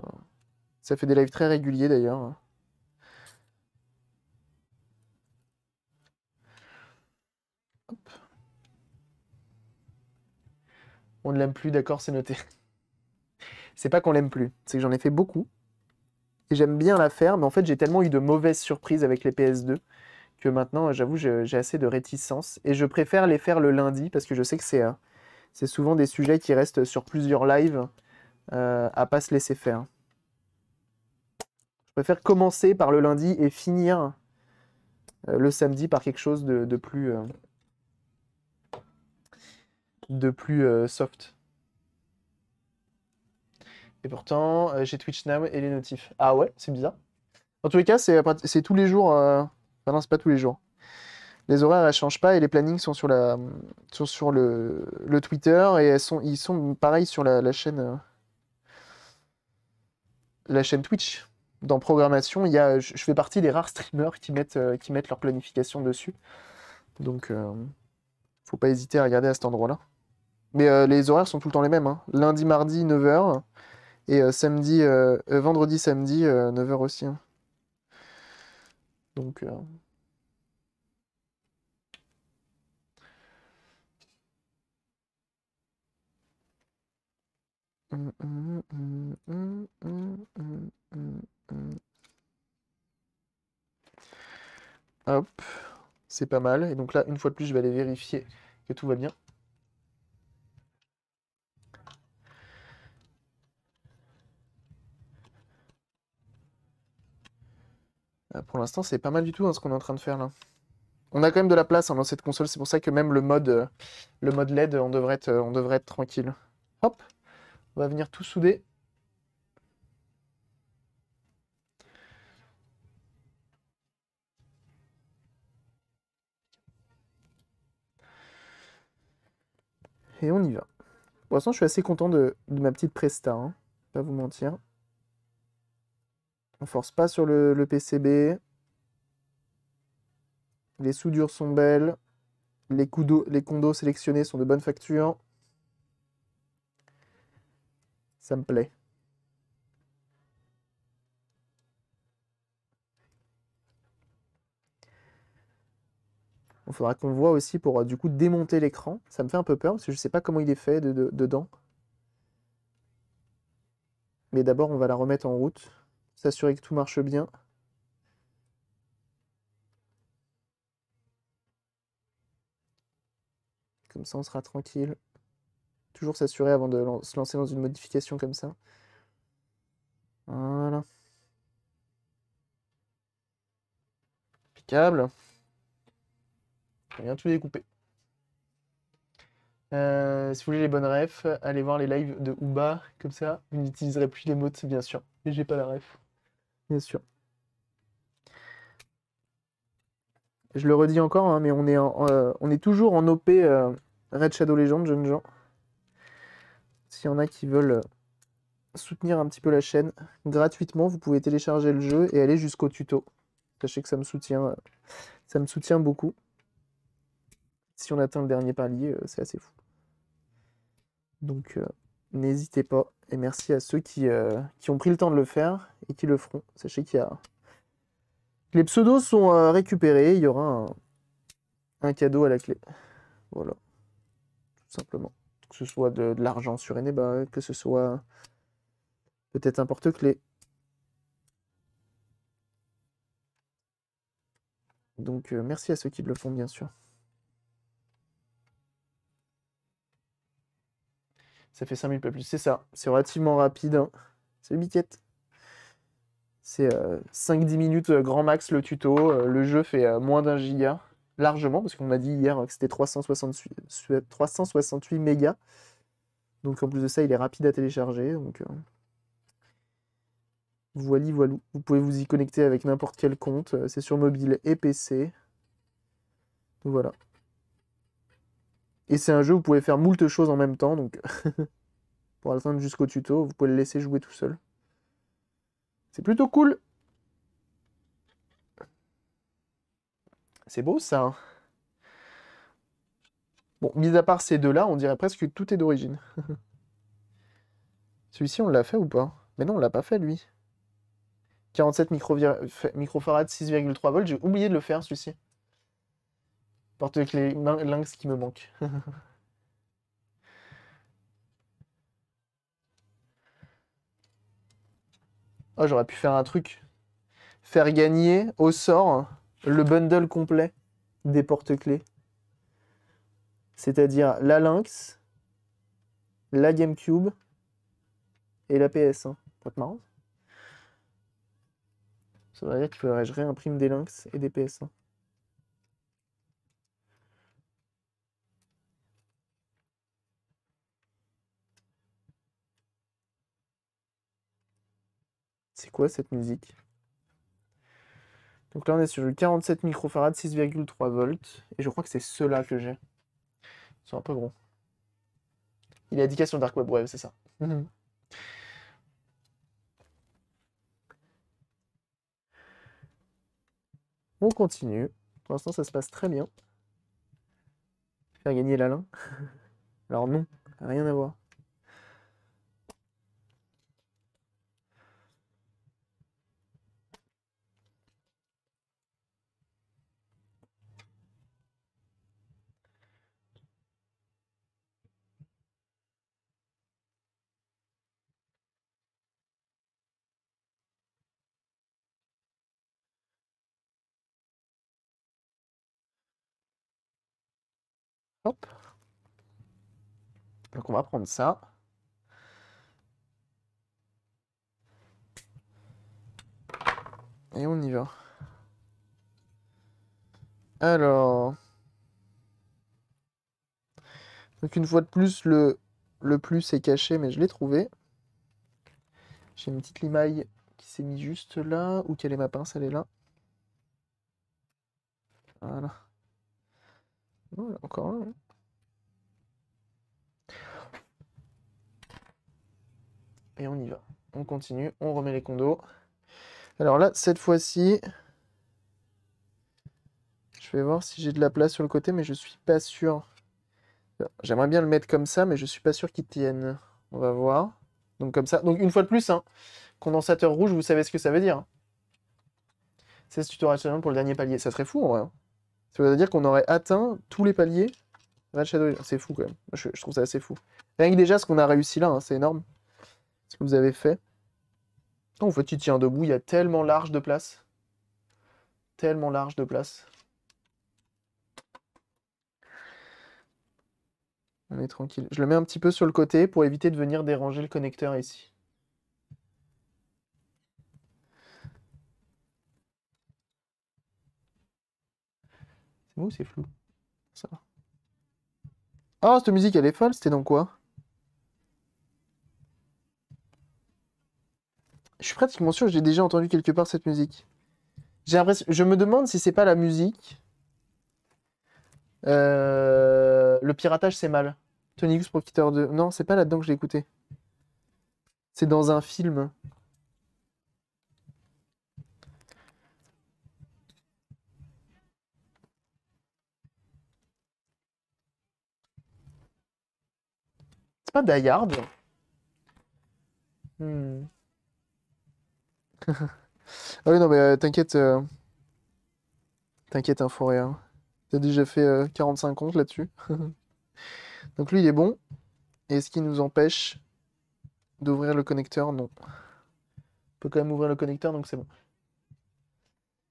Ça fait des lives très réguliers d'ailleurs. On ne l'aime plus, d'accord, c'est noté. c'est pas qu'on l'aime plus, c'est que j'en ai fait beaucoup. Et j'aime bien la faire, mais en fait, j'ai tellement eu de mauvaises surprises avec les PS2 que maintenant, j'avoue, j'ai assez de réticence. Et je préfère les faire le lundi parce que je sais que c'est euh, c'est souvent des sujets qui restent sur plusieurs lives à euh, à pas se laisser faire. Je préfère commencer par le lundi et finir euh, le samedi par quelque chose de, plus de plus euh, soft. Et pourtant, euh, j'ai Twitch Now et les notifs. Ah ouais, c'est bizarre. En tous les cas, c'est tous les jours. Euh, enfin non, c'est pas tous les jours. Les horaires, elles changent pas et les plannings sont sur, la, sont sur le, Twitter et ils sont pareils sur la, chaîne la chaîne Twitch. Dans programmation, il je, fais partie des rares streamers qui mettent, qui mettent leur planification dessus. Donc, faut pas hésiter à regarder à cet endroit-là. Mais euh, les horaires sont tout le temps les mêmes. Hein. Lundi, mardi, 9h. Et euh, samedi, euh, vendredi, samedi, 9h aussi. Donc. Hop, c'est pas mal. Et donc là, une fois de plus, je vais aller vérifier que tout va bien. Bah, pour l'instant, c'est pas mal du tout hein, ce qu'on est en train de faire là. On a quand même de la place hein, dans cette console, c'est pour ça que même le mode, euh, le mode LED, on devrait être, euh, on devrait être tranquille. Hop, on va venir tout souder. Et on y va. Pour l'instant, je suis assez content de, ma petite Presta, hein, pas vous mentir. On force pas sur le, PCB. Les soudures sont belles. Les, les condos sélectionnés sont de bonne facture. Ça me plaît. Il faudra qu'on voit aussi pour euh, du coup démonter l'écran. Ça me fait un peu peur parce que je ne sais pas comment il est fait de, dedans. Mais d'abord, on va la remettre en route s'assurer que tout marche bien. Comme ça, on sera tranquille. Toujours s'assurer avant de se lancer dans une modification comme ça. Voilà. Impeccable. On vient tout découper. Euh, si vous voulez les bonnes refs, allez voir les lives de Uba comme ça, vous n'utiliserez plus les mots, bien sûr. mais j'ai pas la ref bien sûr. Je le redis encore, hein, mais on est, euh, on est toujours en OP euh, Red Shadow Legends, jeunes gens. S'il y en a qui veulent euh, soutenir un petit peu la chaîne gratuitement, vous pouvez télécharger le jeu et aller jusqu'au tuto. Sachez que ça me soutient, ça me soutient beaucoup. Si on atteint le dernier palier, c'est assez fou. Donc, n'hésitez pas. Et merci à ceux qui, euh, qui, ont pris le temps de le faire et qui le feront. Sachez qu'il y a... Les pseudos sont euh, récupérés. Il y aura un, cadeau à la clé. Voilà. Tout simplement. Que ce soit de, l'argent sur Eneba, que ce soit peut-être un porte-clé. Donc euh, merci à ceux qui le font, bien sûr. Ça fait 5000 pas plus. C'est ça. C'est relativement rapide. Hein. c'est Salut Biquette. C'est 5-10 minutes euh, grand max le tuto. Euh, le jeu fait euh, moins d'un giga. Largement, parce qu'on a dit hier que c'était 368, 368 mégas. Donc en plus de ça, il est rapide à télécharger. Donc, voilà, voilou. Vous pouvez vous y connecter avec n'importe quel compte. C'est sur mobile et PC. Voilà. Et c'est un jeu où vous pouvez faire moult choses en même temps, donc pour atteindre jusqu'au tuto, vous pouvez le laisser jouer tout seul. C'est plutôt cool. C'est beau ça. Hein. bon, mis à part ces deux-là, on dirait presque que tout est d'origine. Celui-ci, on l'a fait ou pas Mais non, on l'a pas fait lui. 47 microfarad 6,3 volts, j'ai oublié de le faire celui-ci. Porte clés lynx qui me manque. Oh, j'aurais pu faire un truc. Faire gagner au sort le bundle complet des porte-clés. C'est-à-dire la Lynx, la GameCube et la PS1. Pas de marrant. Ça veut dire que je réimprime des Lynx et des PS1. Hein. cette musique Donc là, on est sur le 47 microfarad 6,3 volts. Et je crois que c'est cela que j'ai. c'est un peu gros. Il est indication sur Dark Web, c'est ça. Mhm. On continue. Pour l'instant, ça se passe très bien. Faire gagner la Alors non, rien à voir. Donc on va prendre ça. Et on y va. Alors. Donc une fois de plus, le, le plus est caché, mais je l'ai trouvé. J'ai une petite limaille qui s'est mise juste là. Où quelle est ma pince Elle est là. Voilà encore hein. Et on y va. On continue, on remet les condos. Alors là, cette fois-ci, je vais voir si j'ai de la place sur le côté, mais je suis pas sûr. J'aimerais bien le mettre comme ça, mais je suis pas sûr qu'il tienne. On va voir. Donc comme ça. Donc une fois de plus, hein, condensateur rouge, vous savez ce que ça veut dire. C'est ce tutoriel pour le dernier palier. Ça serait fou, en vrai. Hein. Ça veut dire qu'on aurait atteint tous les paliers C'est fou quand même. Je, trouve ça assez fou. Rien que déjà ce qu'on a réussi là, hein, c'est énorme. Ce que vous avez fait. En fait, tu tiens debout, il y a tellement large de place. Tellement large de place. On est tranquille. Je le mets un petit peu sur le côté pour éviter de venir déranger le connecteur ici. C'est c'est flou. Ça va. Oh, cette musique, elle est folle. C'était dans quoi Je suis pratiquement sûr que j'ai déjà entendu quelque part cette musique. Je me demande si c'est pas la musique. Euh, le piratage, c'est mal. Tony Hughes Profiteur 2. Non, c'est pas là-dedans que je l'ai écouté. C'est dans un film. pas hmm. ah oui, non, mais euh, t'inquiète. Euh, t'inquiète, un hein, rien tu T'as déjà fait 45 euh, comptes là-dessus. Donc lui, il est bon. et ce qui nous empêche d'ouvrir le connecteur Non. On peut quand même ouvrir le connecteur, donc c'est bon.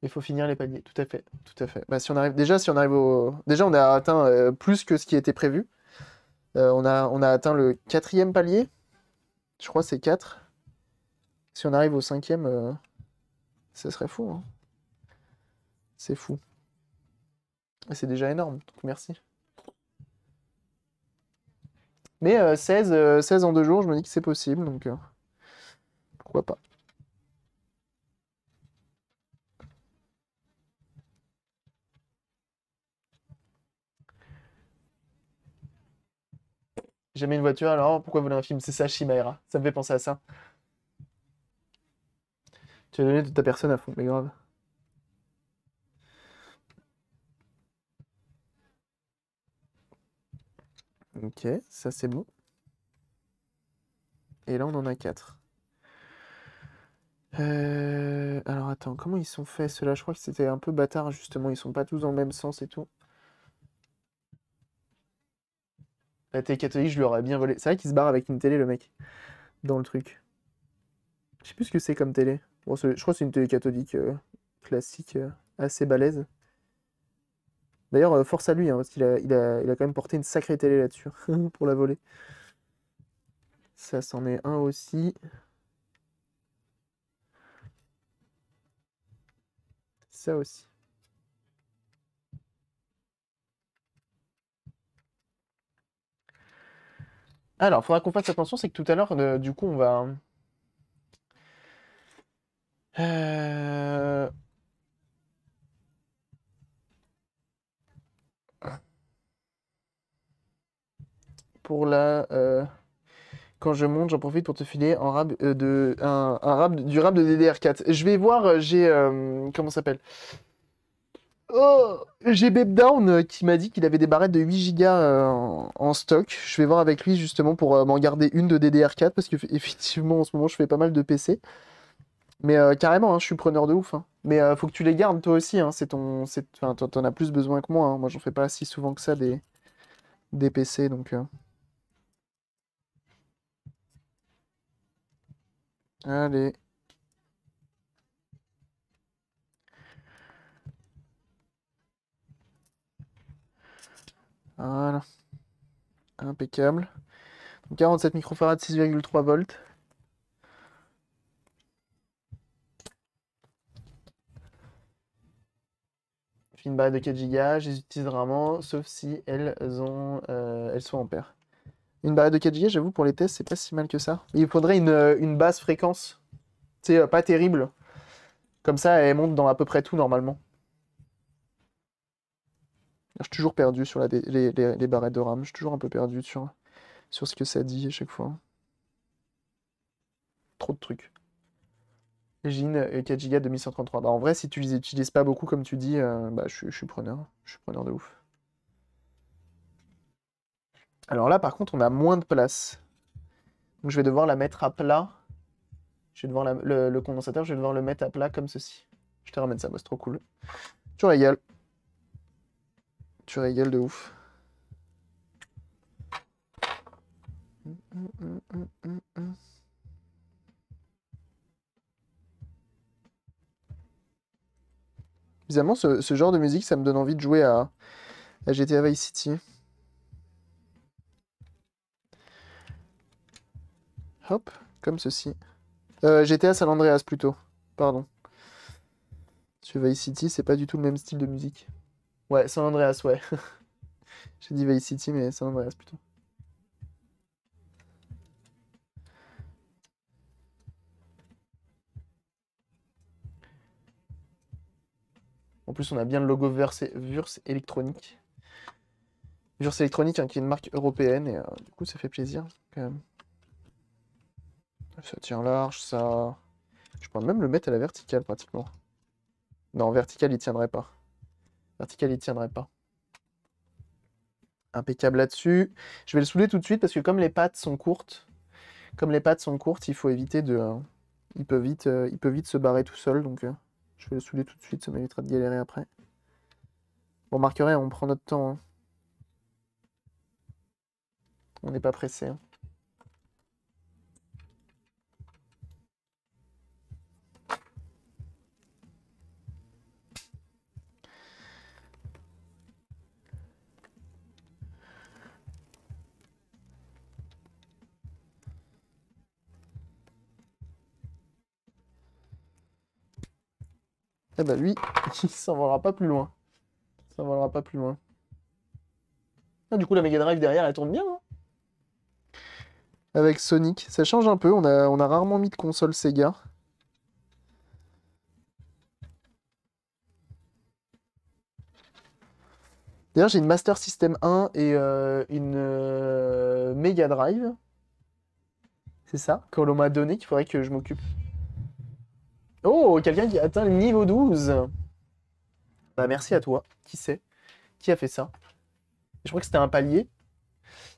Il faut finir les paliers, tout à fait, tout à fait. Bah, si on arrive, déjà, si on arrive au, déjà on a atteint plus que ce qui était prévu. Euh, on, a, atteint le quatrième palier. Je crois que c'est 4. Si on arrive au cinquième, euh, ça serait fou. Hein. C'est fou. c'est déjà énorme, donc merci. Mais 16, euh, 16 en deux jours, je me dis que c'est possible, donc pourquoi pas. Jamais une voiture, alors oh, pourquoi voler un film C'est ça, Ça me fait penser à ça. Tu as donné de ta personne à fond, mais grave. Ok, ça c'est beau. Et là, on en a quatre. Euh, alors attends, comment ils sont faits ceux-là Je crois que c'était un peu bâtard justement, ils sont pas tous dans le même sens et tout. La télé catholique, je lui aurais bien volé. C'est vrai qu'il se barre avec une télé, le mec, dans le truc. Je sais plus ce que c'est comme télé. Bon, je crois que c'est une télé catholique euh, classique, euh, assez balèze. D'ailleurs, euh, force à lui, hein, parce qu'il a, quand même porté une sacrée télé là-dessus, pour la voler. Ça, c'en est un aussi. Ça aussi. Alors, faudra qu'on fasse attention, c'est que tout à l'heure, euh, du coup, on va... Euh, pour la... Euh, quand je monte, j'en profite pour te filer en de, un, un rab, du rab de DDR4. Je vais voir, j'ai... comment ça s'appelle Oh, j'ai Down euh, qui m'a dit qu'il avait des barrettes de 8 Go euh, en, stock. Je vais voir avec lui justement pour euh, m'en garder une de DDR4 parce que effectivement en ce moment je fais pas mal de PC. Mais carrément, hein, je suis preneur de ouf. Hein. Mais faut que tu les gardes toi aussi. Hein. C'est ton, t'en as plus besoin que moi. Moi j'en fais pas si souvent que ça des, des PC donc. Allez. Voilà. Impeccable. Donc 47 microfarads, 6,3 volts. Une barre de 4 Go, je les utilise rarement, sauf si elles, ont, euh, elles sont paire. Une barre de 4 Go, j'avoue, pour les tests, c'est pas si mal que ça. Il faudrait une, euh, une basse fréquence. C'est euh, pas terrible. Comme ça, elle monte dans à peu près tout normalement. Je suis toujours perdu sur les, barrettes de RAM. Je suis toujours un peu perdu sur, sur ce que ça dit à chaque fois. Trop de trucs. Jean, 4 Go 2133. Bah, en vrai, si tu les utilises pas beaucoup, comme tu dis, euh, bah, je, suis preneur. Je suis preneur de ouf. Alors là, par contre, on a moins de place. Donc je vais devoir la mettre à plat. Je vais devoir le, condensateur, je vais devoir le mettre à plat comme ceci. Je te ramène ça, moi, c'est trop cool. Tu la tu régales de ouf. évidemment ce, genre de musique, ça me donne envie de jouer à, GTA Vice City. Hop, comme ceci. Euh, GTA San Andreas plutôt, pardon. Sur Vice City, c'est pas du tout le même style de musique. Ouais, saint Andreas, ouais. J'ai dit Vice City, mais saint Andreas plutôt. En plus, on a bien le logo VURS électronique. VURS électronique, hein, qui est une marque européenne, et euh, du coup, ça fait plaisir. Quand même. Ça tient large, ça... Je pourrais même le mettre à la verticale, pratiquement. Non, en verticale, il tiendrait pas. Vertical, il tiendrait pas. Impeccable là-dessus. Je vais le souder tout de suite parce que comme les pattes sont courtes, comme les pattes sont courtes, il faut éviter de... Hein. il, peut vite, euh, il vite se barrer tout seul, donc euh, je vais le souder tout de suite, ça m'évitera de galérer après. Vous remarquerez, on prend notre temps. Hein. On n'est pas pressé. Hein. Eh ben lui, il s'envolera pas plus loin. Ça s'envolera pas plus loin. Ah, du coup, la Mega Drive derrière, elle tourne bien. Hein. Avec Sonic, ça change un peu. On a, rarement mis de console Sega. D'ailleurs, j'ai une Master System 1 et euh, une euh, Mega Drive. C'est ça l'on m'a donné qu'il faudrait que je m'occupe. Oh, quelqu'un qui a atteint le niveau 12. Bah, merci à toi. Qui c'est Qui a fait ça Je crois que c'était un palier.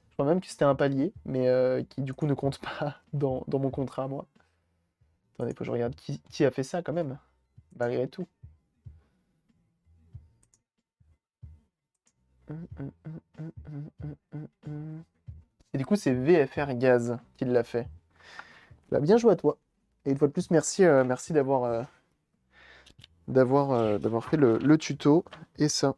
Je crois même que c'était un palier, mais euh, qui du coup ne compte pas dans, mon contrat moi. Attendez, faut que je regarde qui, a fait ça quand même. Malgré tout. Et du coup, c'est VFR Gaz qui l'a fait. Bah, bien joué à toi. Et une fois de plus, merci, euh, merci d'avoir euh, euh, fait le, tuto et ça.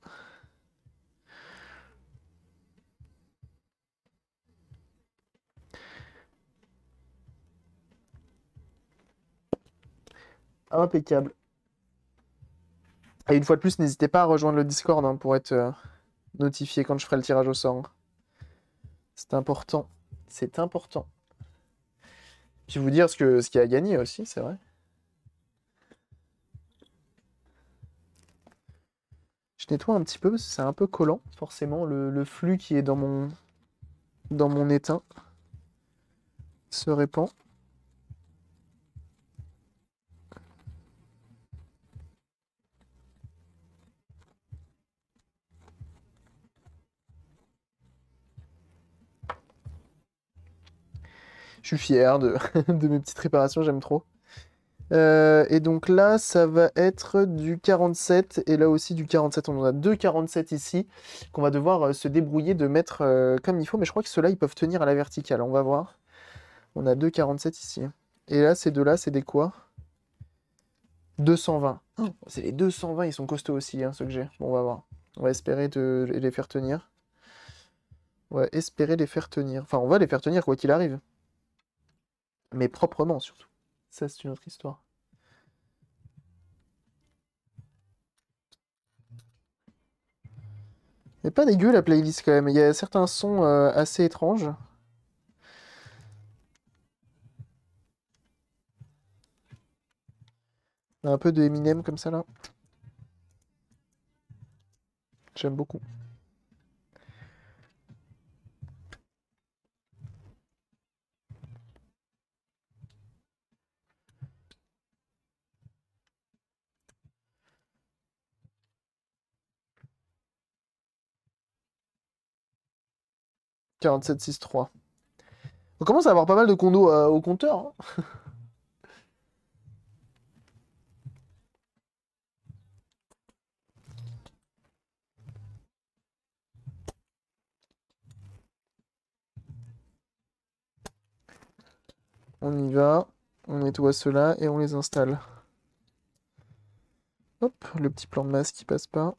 Impeccable. Et une fois de plus, n'hésitez pas à rejoindre le Discord hein, pour être notifié quand je ferai le tirage au sort. C'est important. C'est important vous dire ce que ce qui a gagné aussi, c'est vrai. Je nettoie un petit peu c'est un peu collant, forcément, le, le, flux qui est dans mon, dans mon étain se répand. je suis fier de, mes petites réparations, j'aime trop. Euh, et donc là, ça va être du 47, et là aussi du 47. On en a deux 47 ici, qu'on va devoir euh, se débrouiller de mettre euh, comme il faut. Mais je crois que ceux-là, ils peuvent tenir à la verticale. On va voir. On a deux 47 ici. Et là, ces deux-là, c'est des quoi 220. c'est les 220, ils sont costauds aussi, hein, ceux que j'ai. Bon, on va voir. On va espérer de les faire tenir. On va espérer les faire tenir. Enfin, on va les faire tenir quoi qu'il arrive. Mais proprement, surtout. Ça, c'est une autre histoire. et pas dégueu la playlist quand même. Il y a certains sons euh, assez étranges. Un peu de Eminem comme ça là. J'aime beaucoup. 47-6-3. On commence à avoir pas mal de condos euh, au compteur. Hein. on y va, on nettoie cela et on les installe. Hop, le petit plan de masse qui passe pas.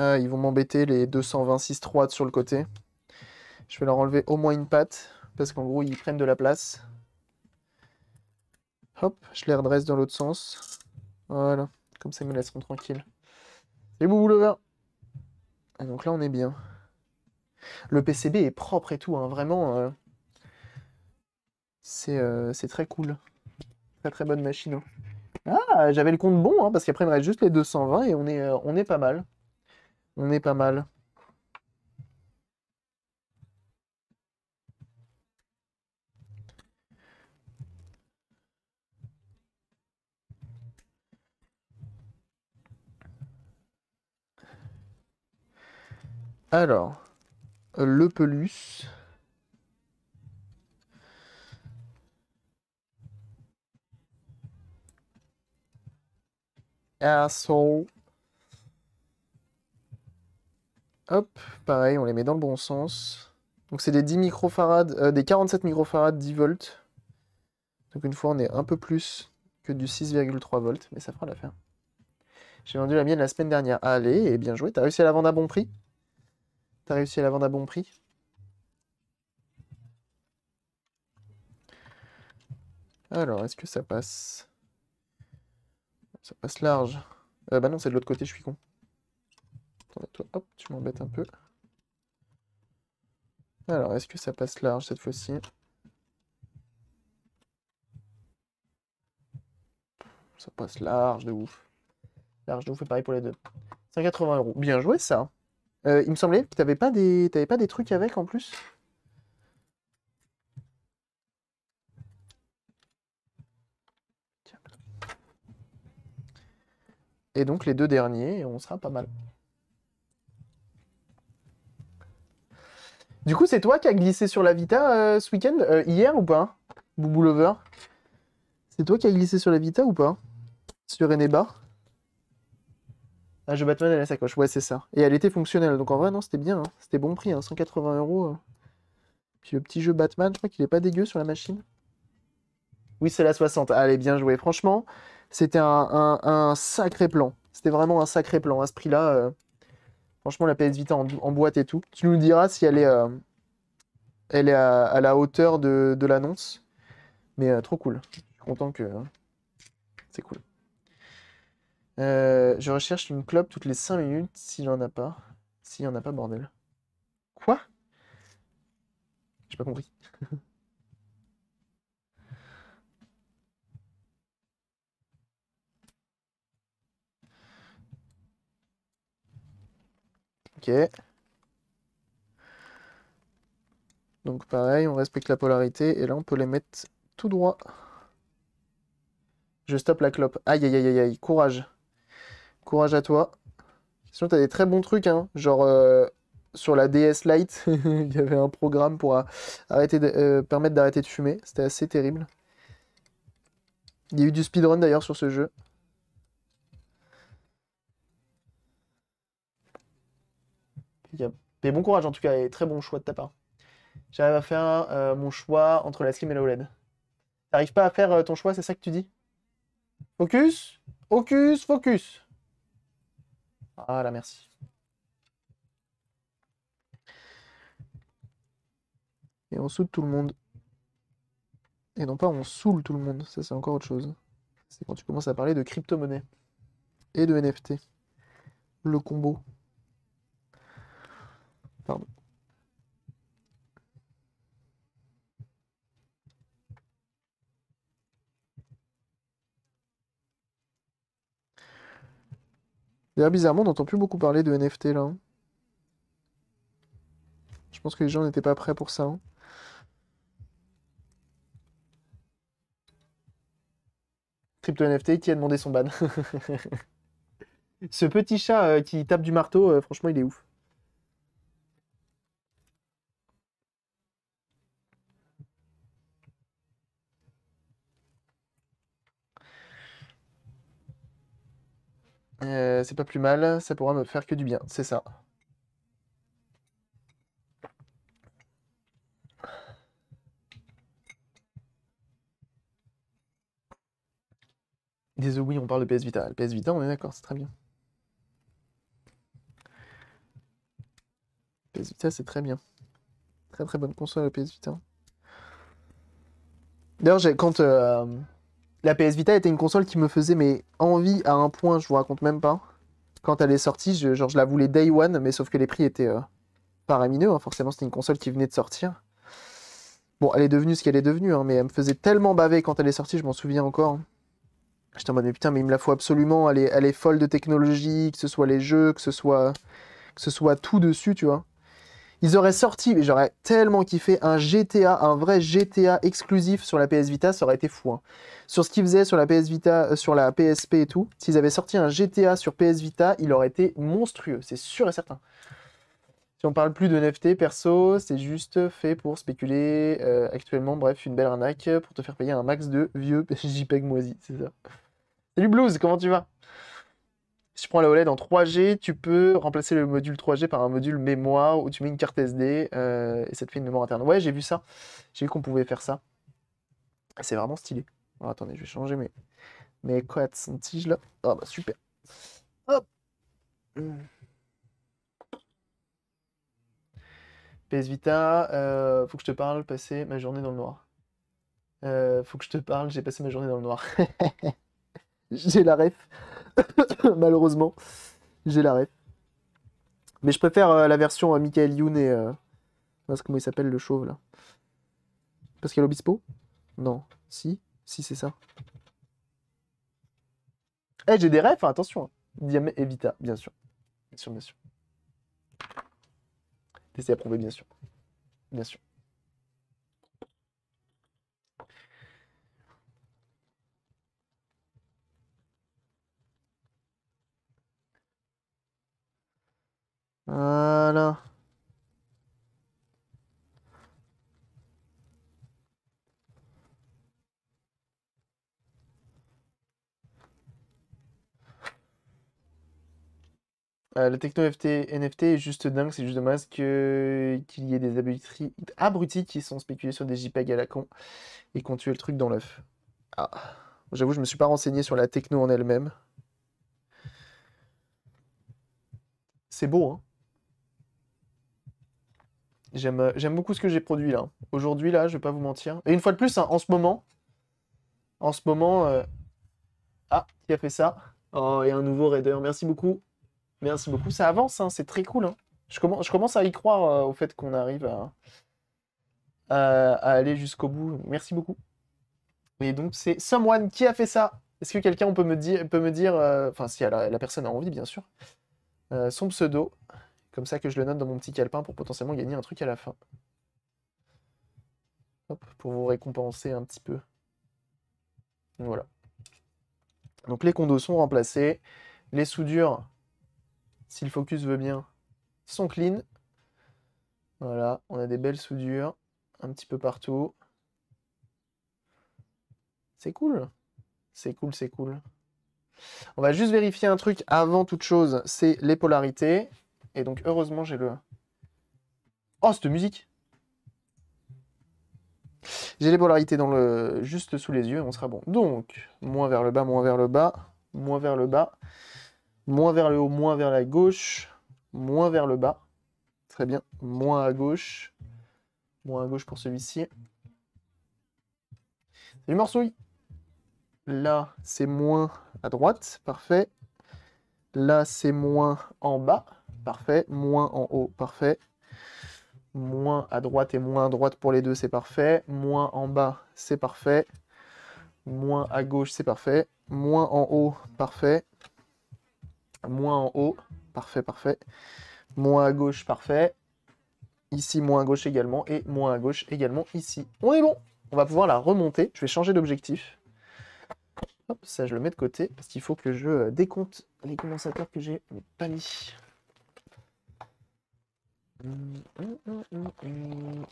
Ah, ils vont m'embêter les 226 3 sur le côté. Je vais leur enlever au moins une patte, parce qu'en gros, ils prennent de la place. Hop, je les redresse dans l'autre sens. Voilà, comme ça, ils me laisseront tranquille. Et vous le Et donc là, on est bien. Le PCB est propre et tout, hein, vraiment. Euh, euh, c'est très cool. Très très bonne machine. Hein. Ah, j'avais le compte bon, hein, parce qu'après, il me reste juste les 220 et on est, euh, on est pas mal. On est pas mal. Alors, le pelus. Asshole. Hop, pareil, on les met dans le bon sens. Donc c'est des 10 microfarades, euh, des 47 microfarades 10 volts. Donc une fois on est un peu plus que du 6,3 volts, mais ça fera l'affaire. J'ai vendu la mienne la semaine dernière. Allez, et eh bien joué, t'as réussi à la vendre à bon prix T'as réussi à la vendre à bon prix Alors, est-ce que ça passe Ça passe large. Euh, bah non, c'est de l'autre côté, je suis con hop, tu m'embêtes un peu. Alors, est-ce que ça passe large cette fois-ci Ça passe large de ouf. Large de ouf, et pareil pour les deux. 180 euros. Bien joué, ça. Euh, il me semblait que tu pas des, pas des trucs avec en plus. Et donc les deux derniers, on sera pas mal. Du coup, c'est toi qui as glissé sur la Vita euh, ce week-end euh, Hier ou pas Boubou Lover C'est toi qui as glissé sur la Vita ou pas Sur Eneba Ah, jeu Batman et la sacoche, ouais, c'est ça. Et elle était fonctionnelle, donc en vrai, non, c'était bien. Hein. C'était bon prix, hein, 180 euros. Euh. Puis le petit jeu Batman, je crois qu'il est pas dégueu sur la machine. Oui, c'est la 60. Allez, bien joué. Franchement, c'était un, sacré plan. C'était vraiment un sacré plan. À ce prix-là, Franchement, la PS Vita en, boîte et tout. Tu nous diras si elle est, euh, elle est à, la hauteur de, l'annonce. Mais euh, trop cool. Je suis content que. Hein. C'est cool. Euh, je recherche une clope toutes les 5 minutes s'il n'y en a pas. S'il n'y en a pas, bordel. Quoi J'ai pas compris. Donc pareil, on respecte la polarité. Et là, on peut les mettre tout droit. Je stoppe la clope. Aïe, aïe, aïe, aïe. Courage. Courage à toi. Sinon, t'as des très bons trucs, hein. Genre, euh, sur la DS Lite, il y avait un programme pour arrêter euh, permettre d'arrêter de fumer. C'était assez terrible. Il y a eu du speedrun, d'ailleurs, sur ce jeu. Mais bon courage en tout cas, et très bon choix de ta part. J'arrive à faire euh, mon choix entre la Slim et la OLED. T'arrives pas à faire euh, ton choix, c'est ça que tu dis Focus Focus Focus Ah là, merci. Et on saoule tout le monde. Et non pas on saoule tout le monde, ça c'est encore autre chose. C'est quand tu commences à parler de crypto-monnaie et de NFT. Le combo. D'ailleurs, bizarrement, on n'entend plus beaucoup parler de NFT là. Hein. Je pense que les gens n'étaient pas prêts pour ça. Hein. Crypto NFT qui a demandé son ban. Ce petit chat euh, qui tape du marteau, euh, franchement, il est ouf. Euh, c'est pas plus mal, ça pourra me faire que du bien, c'est ça. Désolé, oui, on parle de PS Vita. Le PS Vita, on est d'accord, c'est très bien. PS Vita, c'est très bien. Très très bonne console, le PS Vita. D'ailleurs, quand... Euh, la PS Vita était une console qui me faisait mes envie à un point, je vous raconte même pas. Quand elle est sortie, je, genre je la voulais day one, mais sauf que les prix étaient paramineux. Euh, hein. Forcément, c'était une console qui venait de sortir. Bon, elle est devenue ce qu'elle est devenue, hein, mais elle me faisait tellement baver quand elle est sortie, je m'en souviens encore. J'étais en mode mais putain, mais il me la faut absolument. Elle est, elle est folle de technologie, que ce soit les jeux, que ce soit, que ce soit tout dessus, tu vois. Ils auraient sorti, mais j'aurais tellement kiffé, un GTA, un vrai GTA exclusif sur la PS Vita, ça aurait été fou. Hein. Sur ce qu'ils faisaient sur la PS Vita, euh, sur la PSP et tout, s'ils avaient sorti un GTA sur PS Vita, il aurait été monstrueux, c'est sûr et certain. Si on parle plus de NFT, perso, c'est juste fait pour spéculer euh, actuellement. Bref, une belle arnaque pour te faire payer un max de vieux JPEG moisi, c'est ça. Salut Blues, comment tu vas si tu prends la OLED en 3G, tu peux remplacer le module 3G par un module mémoire où tu mets une carte SD euh, et ça te fait une mémoire interne. Ouais, j'ai vu ça. J'ai vu qu'on pouvait faire ça. C'est vraiment stylé. attendez, je vais changer mes, mes quads là. Ah bah super. Hop. PS Vita, euh, faut que je te parle, passer ma journée dans le noir. Euh, faut que je te parle, j'ai passé ma journée dans le noir. j'ai la ref. Malheureusement, j'ai l'arrêt. Mais je préfère euh, la version Michael Youn et. Euh, comment il s'appelle le chauve là Pascal Obispo Non. Si Si, c'est ça. Eh, j'ai des rêves. attention. Hein. Diam Evita, bien sûr. Bien sûr, bien sûr. à prouver, bien sûr. Bien sûr. Voilà. Euh, la techno FT, NFT est juste dingue, c'est juste dommage que, qu'il y ait des abrutis, abrutis qui sont spéculés sur des JPEG à la con et qu'on tue le truc dans l'œuf. Ah. J'avoue, je me suis pas renseigné sur la techno en elle-même. C'est beau, hein euh, j'aime beaucoup ce que j'ai produit là. Aujourd'hui, là, je vais pas vous mentir. Et une fois de plus, hein, en ce moment, en ce moment, euh, ah, qui a fait ça Oh, et un nouveau raider. Merci beaucoup. Merci beaucoup. Ça avance, hein, c'est très cool. Hein. Je, commence, à y croire euh, au fait qu'on arrive à, aller jusqu'au bout. Merci beaucoup. Et donc, c'est someone qui a fait ça. Est-ce que quelqu'un peut me dire, peut me dire, enfin, si la, personne a envie, bien sûr, son pseudo. Comme ça que je le note dans mon petit calepin pour potentiellement gagner un truc à la fin. Hop, pour vous récompenser un petit peu. Voilà. Donc les condos sont remplacés. Les soudures, si le focus veut bien, sont clean. Voilà, on a des belles soudures un petit peu partout. C'est cool. C'est cool, c'est cool. On va juste vérifier un truc avant toute chose, c'est les polarités. Et donc, heureusement, j'ai le... Oh, cette musique J'ai les polarités dans le... juste sous les yeux, on sera bon. Donc, moins vers le bas, moins vers le bas, moins vers le bas, moins vers le haut, moins vers la gauche, moins vers le bas. Très bien. Moins à gauche. Moins à gauche pour celui-ci. Salut oui Là, c'est moins à droite. Parfait. Là, c'est moins en bas parfait. Moins en haut, parfait. Moins à droite et moins à droite pour les deux, c'est parfait. Moins en bas, c'est parfait. Moins à gauche, c'est parfait. Moins en haut, parfait. Moins en haut, parfait, parfait. Moins à gauche, parfait. Ici, moins à gauche également. Et moins à gauche également ici. On est bon On va pouvoir la remonter. Je vais changer d'objectif. Hop, ça je le mets de côté parce qu'il faut que je décompte les condensateurs que j'ai pas mis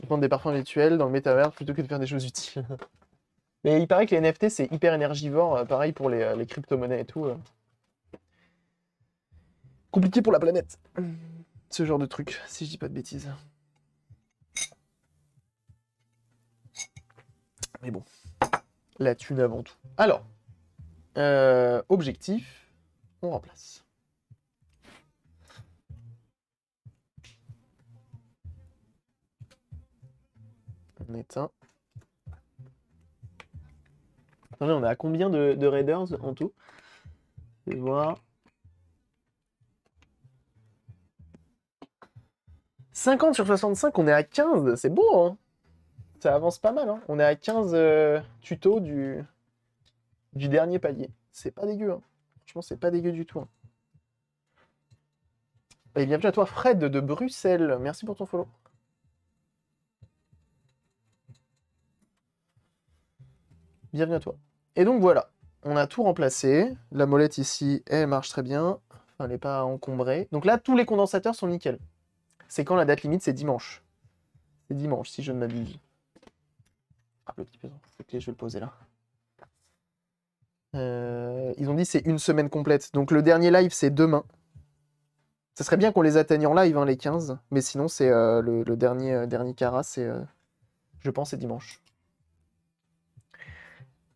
prendre des parfums virtuels dans le métavers plutôt que de faire des choses utiles. Mais il paraît que les NFT, c'est hyper énergivore, euh, pareil pour euh, les, crypto-monnaies et tout. Euh. Compliqué pour la planète, ce genre de truc, si je dis pas de bêtises. Mais bon, la thune avant tout. Alors, objectif, on remplace. On on est à combien de, raiders en tout 50 sur 65, on est à 15, c'est beau, hein. Ça avance pas mal, hein. On est à 15 euh, tutos du, du dernier palier. C'est pas dégueu, hein Franchement, c'est pas dégueu du tout. Et hein. bienvenue à toi, Fred de Bruxelles. Merci pour ton follow. bienvenue à toi. Et donc voilà, on a tout remplacé. La molette ici, elle marche très bien. elle n'est pas encombrée. Donc là, tous les condensateurs sont nickel. C'est quand la date limite C'est dimanche. C'est dimanche, si je ne m'abuse. Ah, le petit je vais le poser là. Euh, ils ont dit c'est une semaine complète. Donc le dernier live, c'est demain. Ça serait bien qu'on les atteigne en live, hein, les 15. Mais sinon, c'est euh, le, dernier, euh, dernier cara, c'est... je pense c'est dimanche.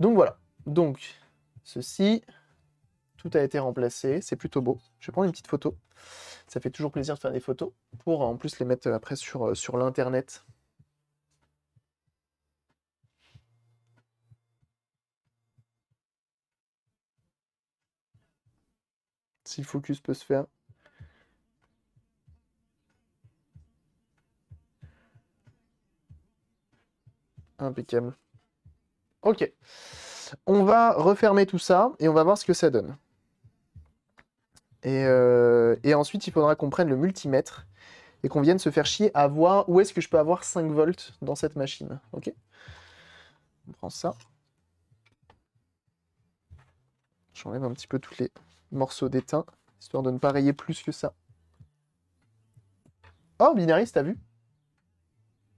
Donc voilà. Donc, ceci, tout a été remplacé. C'est plutôt beau. Je vais prendre une petite photo. Ça fait toujours plaisir de faire des photos pour en plus les mettre après sur, euh, sur l'internet. Si le focus peut se faire. Impeccable. Ok. On va refermer tout ça et on va voir ce que ça donne. Euh, et, ensuite, il faudra qu'on prenne le multimètre et qu'on vienne se faire chier à voir où est-ce que je peux avoir 5 volts dans cette machine. Ok On prend ça. J'enlève un petit peu tous les morceaux d'étain, histoire de ne pas rayer plus que ça. Oh, binaris, t'as vu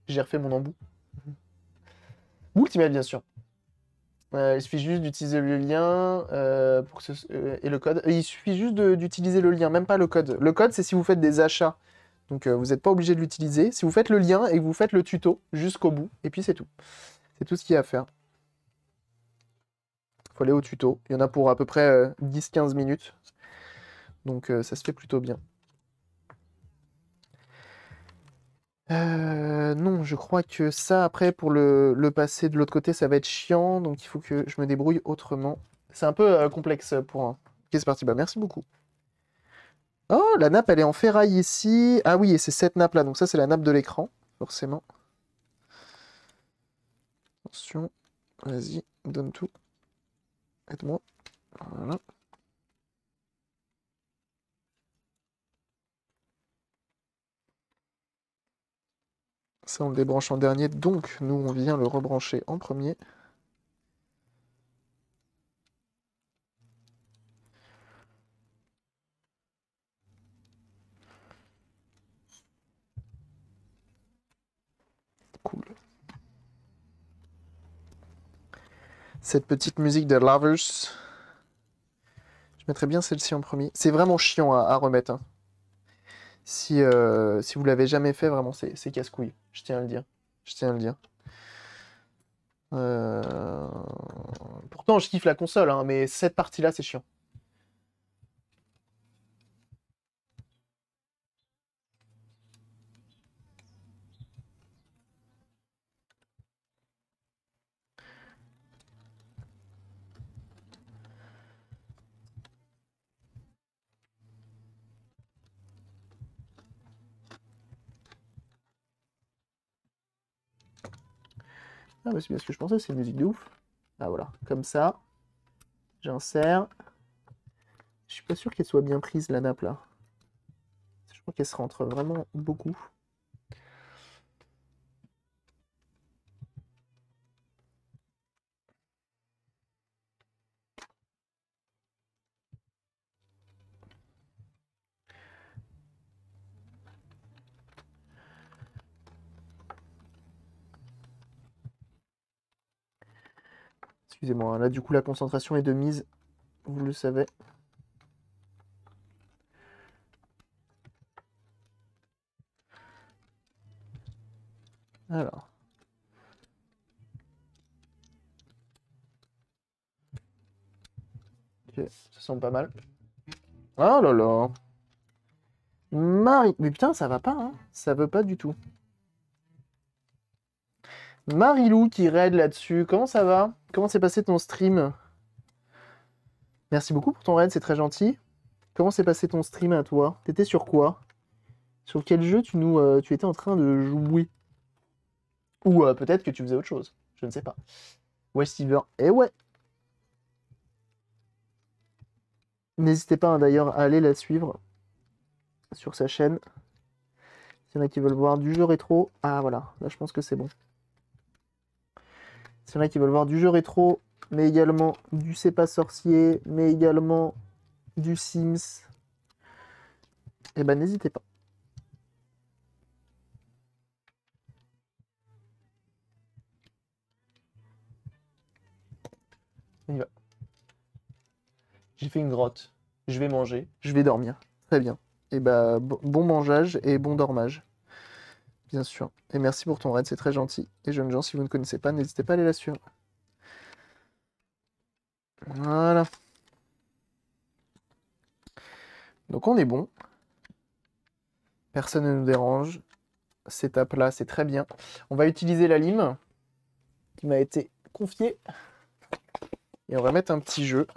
J'ai refait mon embout. Multimètre, bien sûr. Euh, il suffit juste d'utiliser le lien euh, pour euh, et le code. il suffit juste d'utiliser le lien, même pas le code. Le code, c'est si vous faites des achats. Donc vous n'êtes pas obligé de l'utiliser. Si vous faites le lien et que vous faites le tuto jusqu'au bout, et puis c'est tout. C'est tout ce qu'il y a à faire. Il faut aller au tuto. Il y en a pour à peu près 10-15 minutes. Donc ça se fait plutôt bien. Euh, non, je crois que ça, après, pour le, passer de l'autre côté, ça va être chiant, donc il faut que je me débrouille autrement. C'est un peu euh, complexe pour un. Ok, c'est parti, bah merci beaucoup. Oh, la nappe, elle est en ferraille ici. Ah oui, et c'est cette nappe-là, donc ça, c'est la nappe de l'écran, forcément. Attention, vas-y, donne tout. Aide-moi. Voilà. Ça, on le débranche en dernier, donc nous, on vient le rebrancher en premier. Cool. Cette petite musique de Lovers. Je mettrais bien celle-ci en premier. C'est vraiment chiant à, remettre. Hein. Si, euh, si vous l'avez jamais fait, vraiment, c'est casse-couille. Je tiens à le dire. Je tiens à le dire. Euh, pourtant, je kiffe la console, hein, mais cette partie-là, c'est chiant. Ah mais c'est bien ce que je pensais, c'est une musique de ouf. Ah voilà, comme ça. J'insère. Je suis pas sûr qu'elle soit bien prise la nappe là. Je crois qu'elle se rentre vraiment beaucoup. Excusez-moi, hein. là du coup la concentration est de mise, vous le savez. Alors. ça sent pas mal. Oh là là Marie... Mais putain, ça va pas, hein Ça veut pas du tout. Marilou qui raid là-dessus, comment ça va Comment s'est passé ton stream Merci beaucoup pour ton raid, c'est très gentil. Comment s'est passé ton stream à toi T'étais sur quoi Sur quel jeu tu, nous, euh, tu étais en train de jouer Ou euh, peut-être que tu faisais autre chose, je ne sais pas. Ouais, Silver, et eh ouais N'hésitez pas hein, d'ailleurs à aller la suivre sur sa chaîne. S'il y en a qui veulent voir du jeu rétro. Ah voilà, là je pense que c'est bon. C'est là qu'ils qui veulent voir du jeu rétro, mais également du C'est pas sorcier, mais également du Sims, eh ben n'hésitez pas. On y va. J'ai fait une grotte. Je vais manger. Je vais dormir. Très bien. Et eh ben, bon mangeage et bon dormage. Bien sûr. Et merci pour ton raid, c'est très gentil. Et jeunes gens, si vous ne connaissez pas, n'hésitez pas à aller la suivre. Voilà. Donc on est bon. Personne ne nous dérange. Cette étape là, c'est très bien. On va utiliser la lime qui m'a été confiée. Et on va mettre un petit jeu.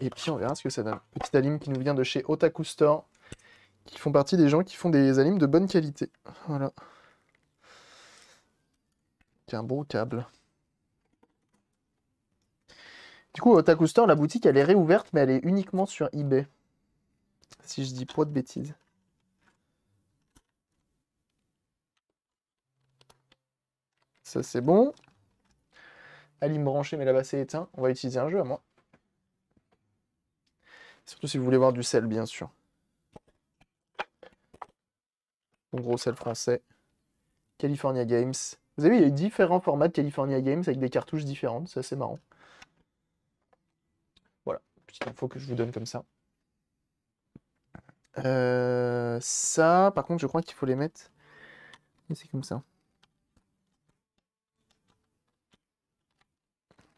Et puis on verra ce que ça donne. Petite lime qui nous vient de chez Otaku Store. Qui font partie des gens qui font des alimes de bonne qualité. Voilà. C'est un beau câble. Du coup, au la boutique, elle est réouverte, mais elle est uniquement sur eBay. Si je dis pas de bêtises. Ça, c'est bon. Alim branché, mais là-bas, c'est éteint. On va utiliser un jeu à moi. Surtout si vous voulez voir du sel, bien sûr. Bon gros sel français. California Games. Vous avez vu, il y a différents formats de California Games avec des cartouches différentes, c'est assez marrant. Voilà, petite info que je vous donne comme ça. Euh, ça, par contre, je crois qu'il faut les mettre. C'est comme ça.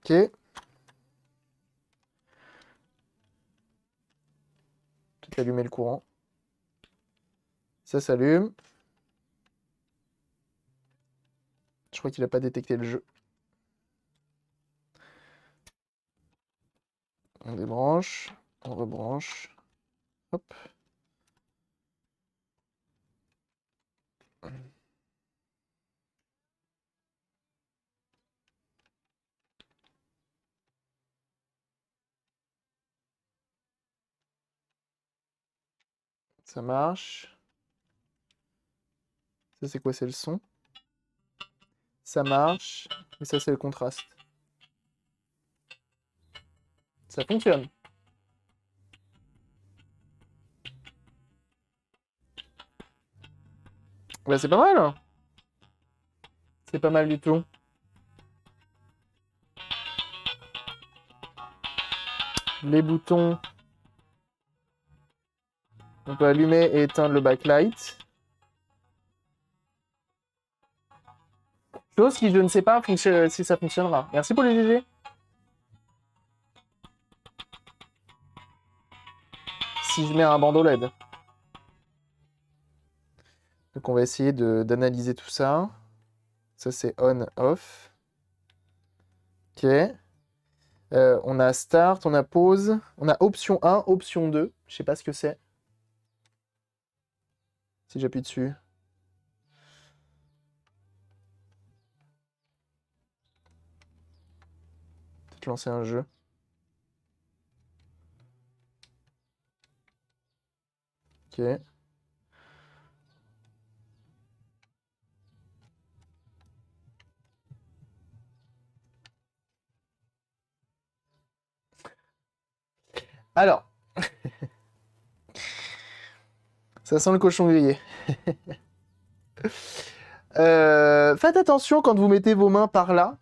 Ok. Peut-être allumer le courant. Ça s'allume. Je crois qu'il n'a pas détecté le jeu. On débranche, on rebranche. Hop. Ça marche. Ça, c'est quoi C'est le son ça marche. Et ça, c'est le contraste. Ça fonctionne. Bah c'est pas mal. Hein. C'est pas mal du tout. Les boutons. On peut allumer et éteindre le backlight. Chose qui, je ne sais pas si ça fonctionnera. Merci pour les GG. Si je mets un bandeau LED. Donc on va essayer d'analyser tout ça. Ça c'est on, off. Ok. Euh, on a start, on a pause, on a option 1, option 2. Je sais pas ce que c'est. Si j'appuie dessus. lancer un jeu. Ok. Alors, ça sent le cochon grillé. Euh, faites attention quand vous mettez vos mains par là,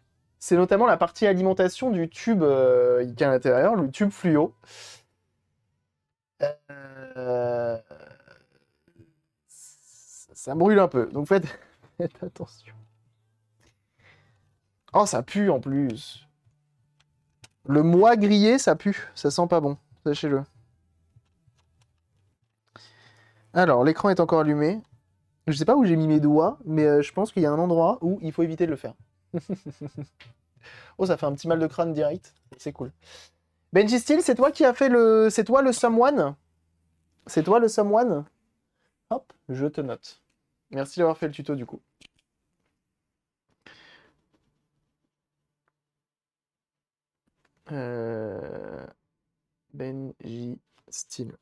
c'est notamment la partie alimentation du tube euh, qui est à l'intérieur, le tube fluo. Euh, ça brûle un peu, donc faites, attention. Oh, ça pue en plus. Le mois grillé, ça pue. Ça sent pas bon, sachez-le. Alors, l'écran est encore allumé. Je sais pas où j'ai mis mes doigts, mais euh, je pense qu'il y a un endroit où il faut éviter de le faire oh, ça fait un petit mal de crâne direct. C'est cool. Benji Steel, c'est toi qui as fait le... C'est toi le someone C'est toi le someone Hop, je te note. Merci d'avoir fait le tuto du coup. Euh, Benji Steel.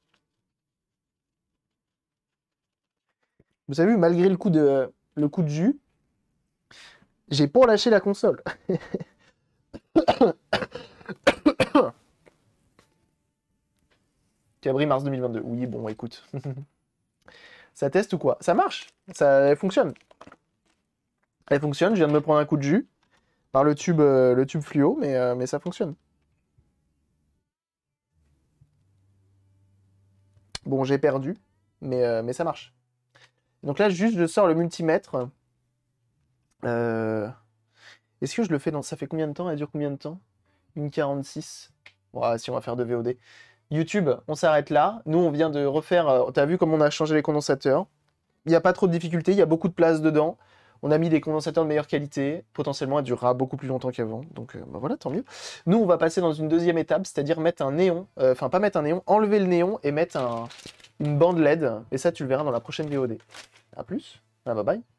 Vous avez vu, malgré le coup de, le coup de jus, j'ai pour lâcher la console. Cabri mars 2022. Oui, bon, écoute. ça teste ou quoi Ça marche. Ça fonctionne. Elle fonctionne. Je viens de me prendre un coup de jus par le tube, euh, le tube fluo, mais, euh, mais ça fonctionne. Bon, j'ai perdu, mais, euh, mais ça marche. Donc là, juste, je sors le multimètre. Euh, est-ce que je le fais dans. Ça fait combien de temps Elle dure combien de temps Une 46 bon, Si on va faire de VOD. YouTube, on s'arrête là. Nous, on vient de refaire. Euh, t'as vu comment on a changé les condensateurs Il n'y a pas trop de difficultés, il y a beaucoup de place dedans. On a mis des condensateurs de meilleure qualité. Potentiellement, elle durera beaucoup plus longtemps qu'avant. Donc euh, bah voilà, tant mieux. Nous, on va passer dans une deuxième étape, c'est-à-dire mettre un néon. Enfin, pas mettre un néon, enlever le néon et mettre une bande LED. Et ça, tu le verras dans la prochaine VOD. À plus. Ah, bye bye.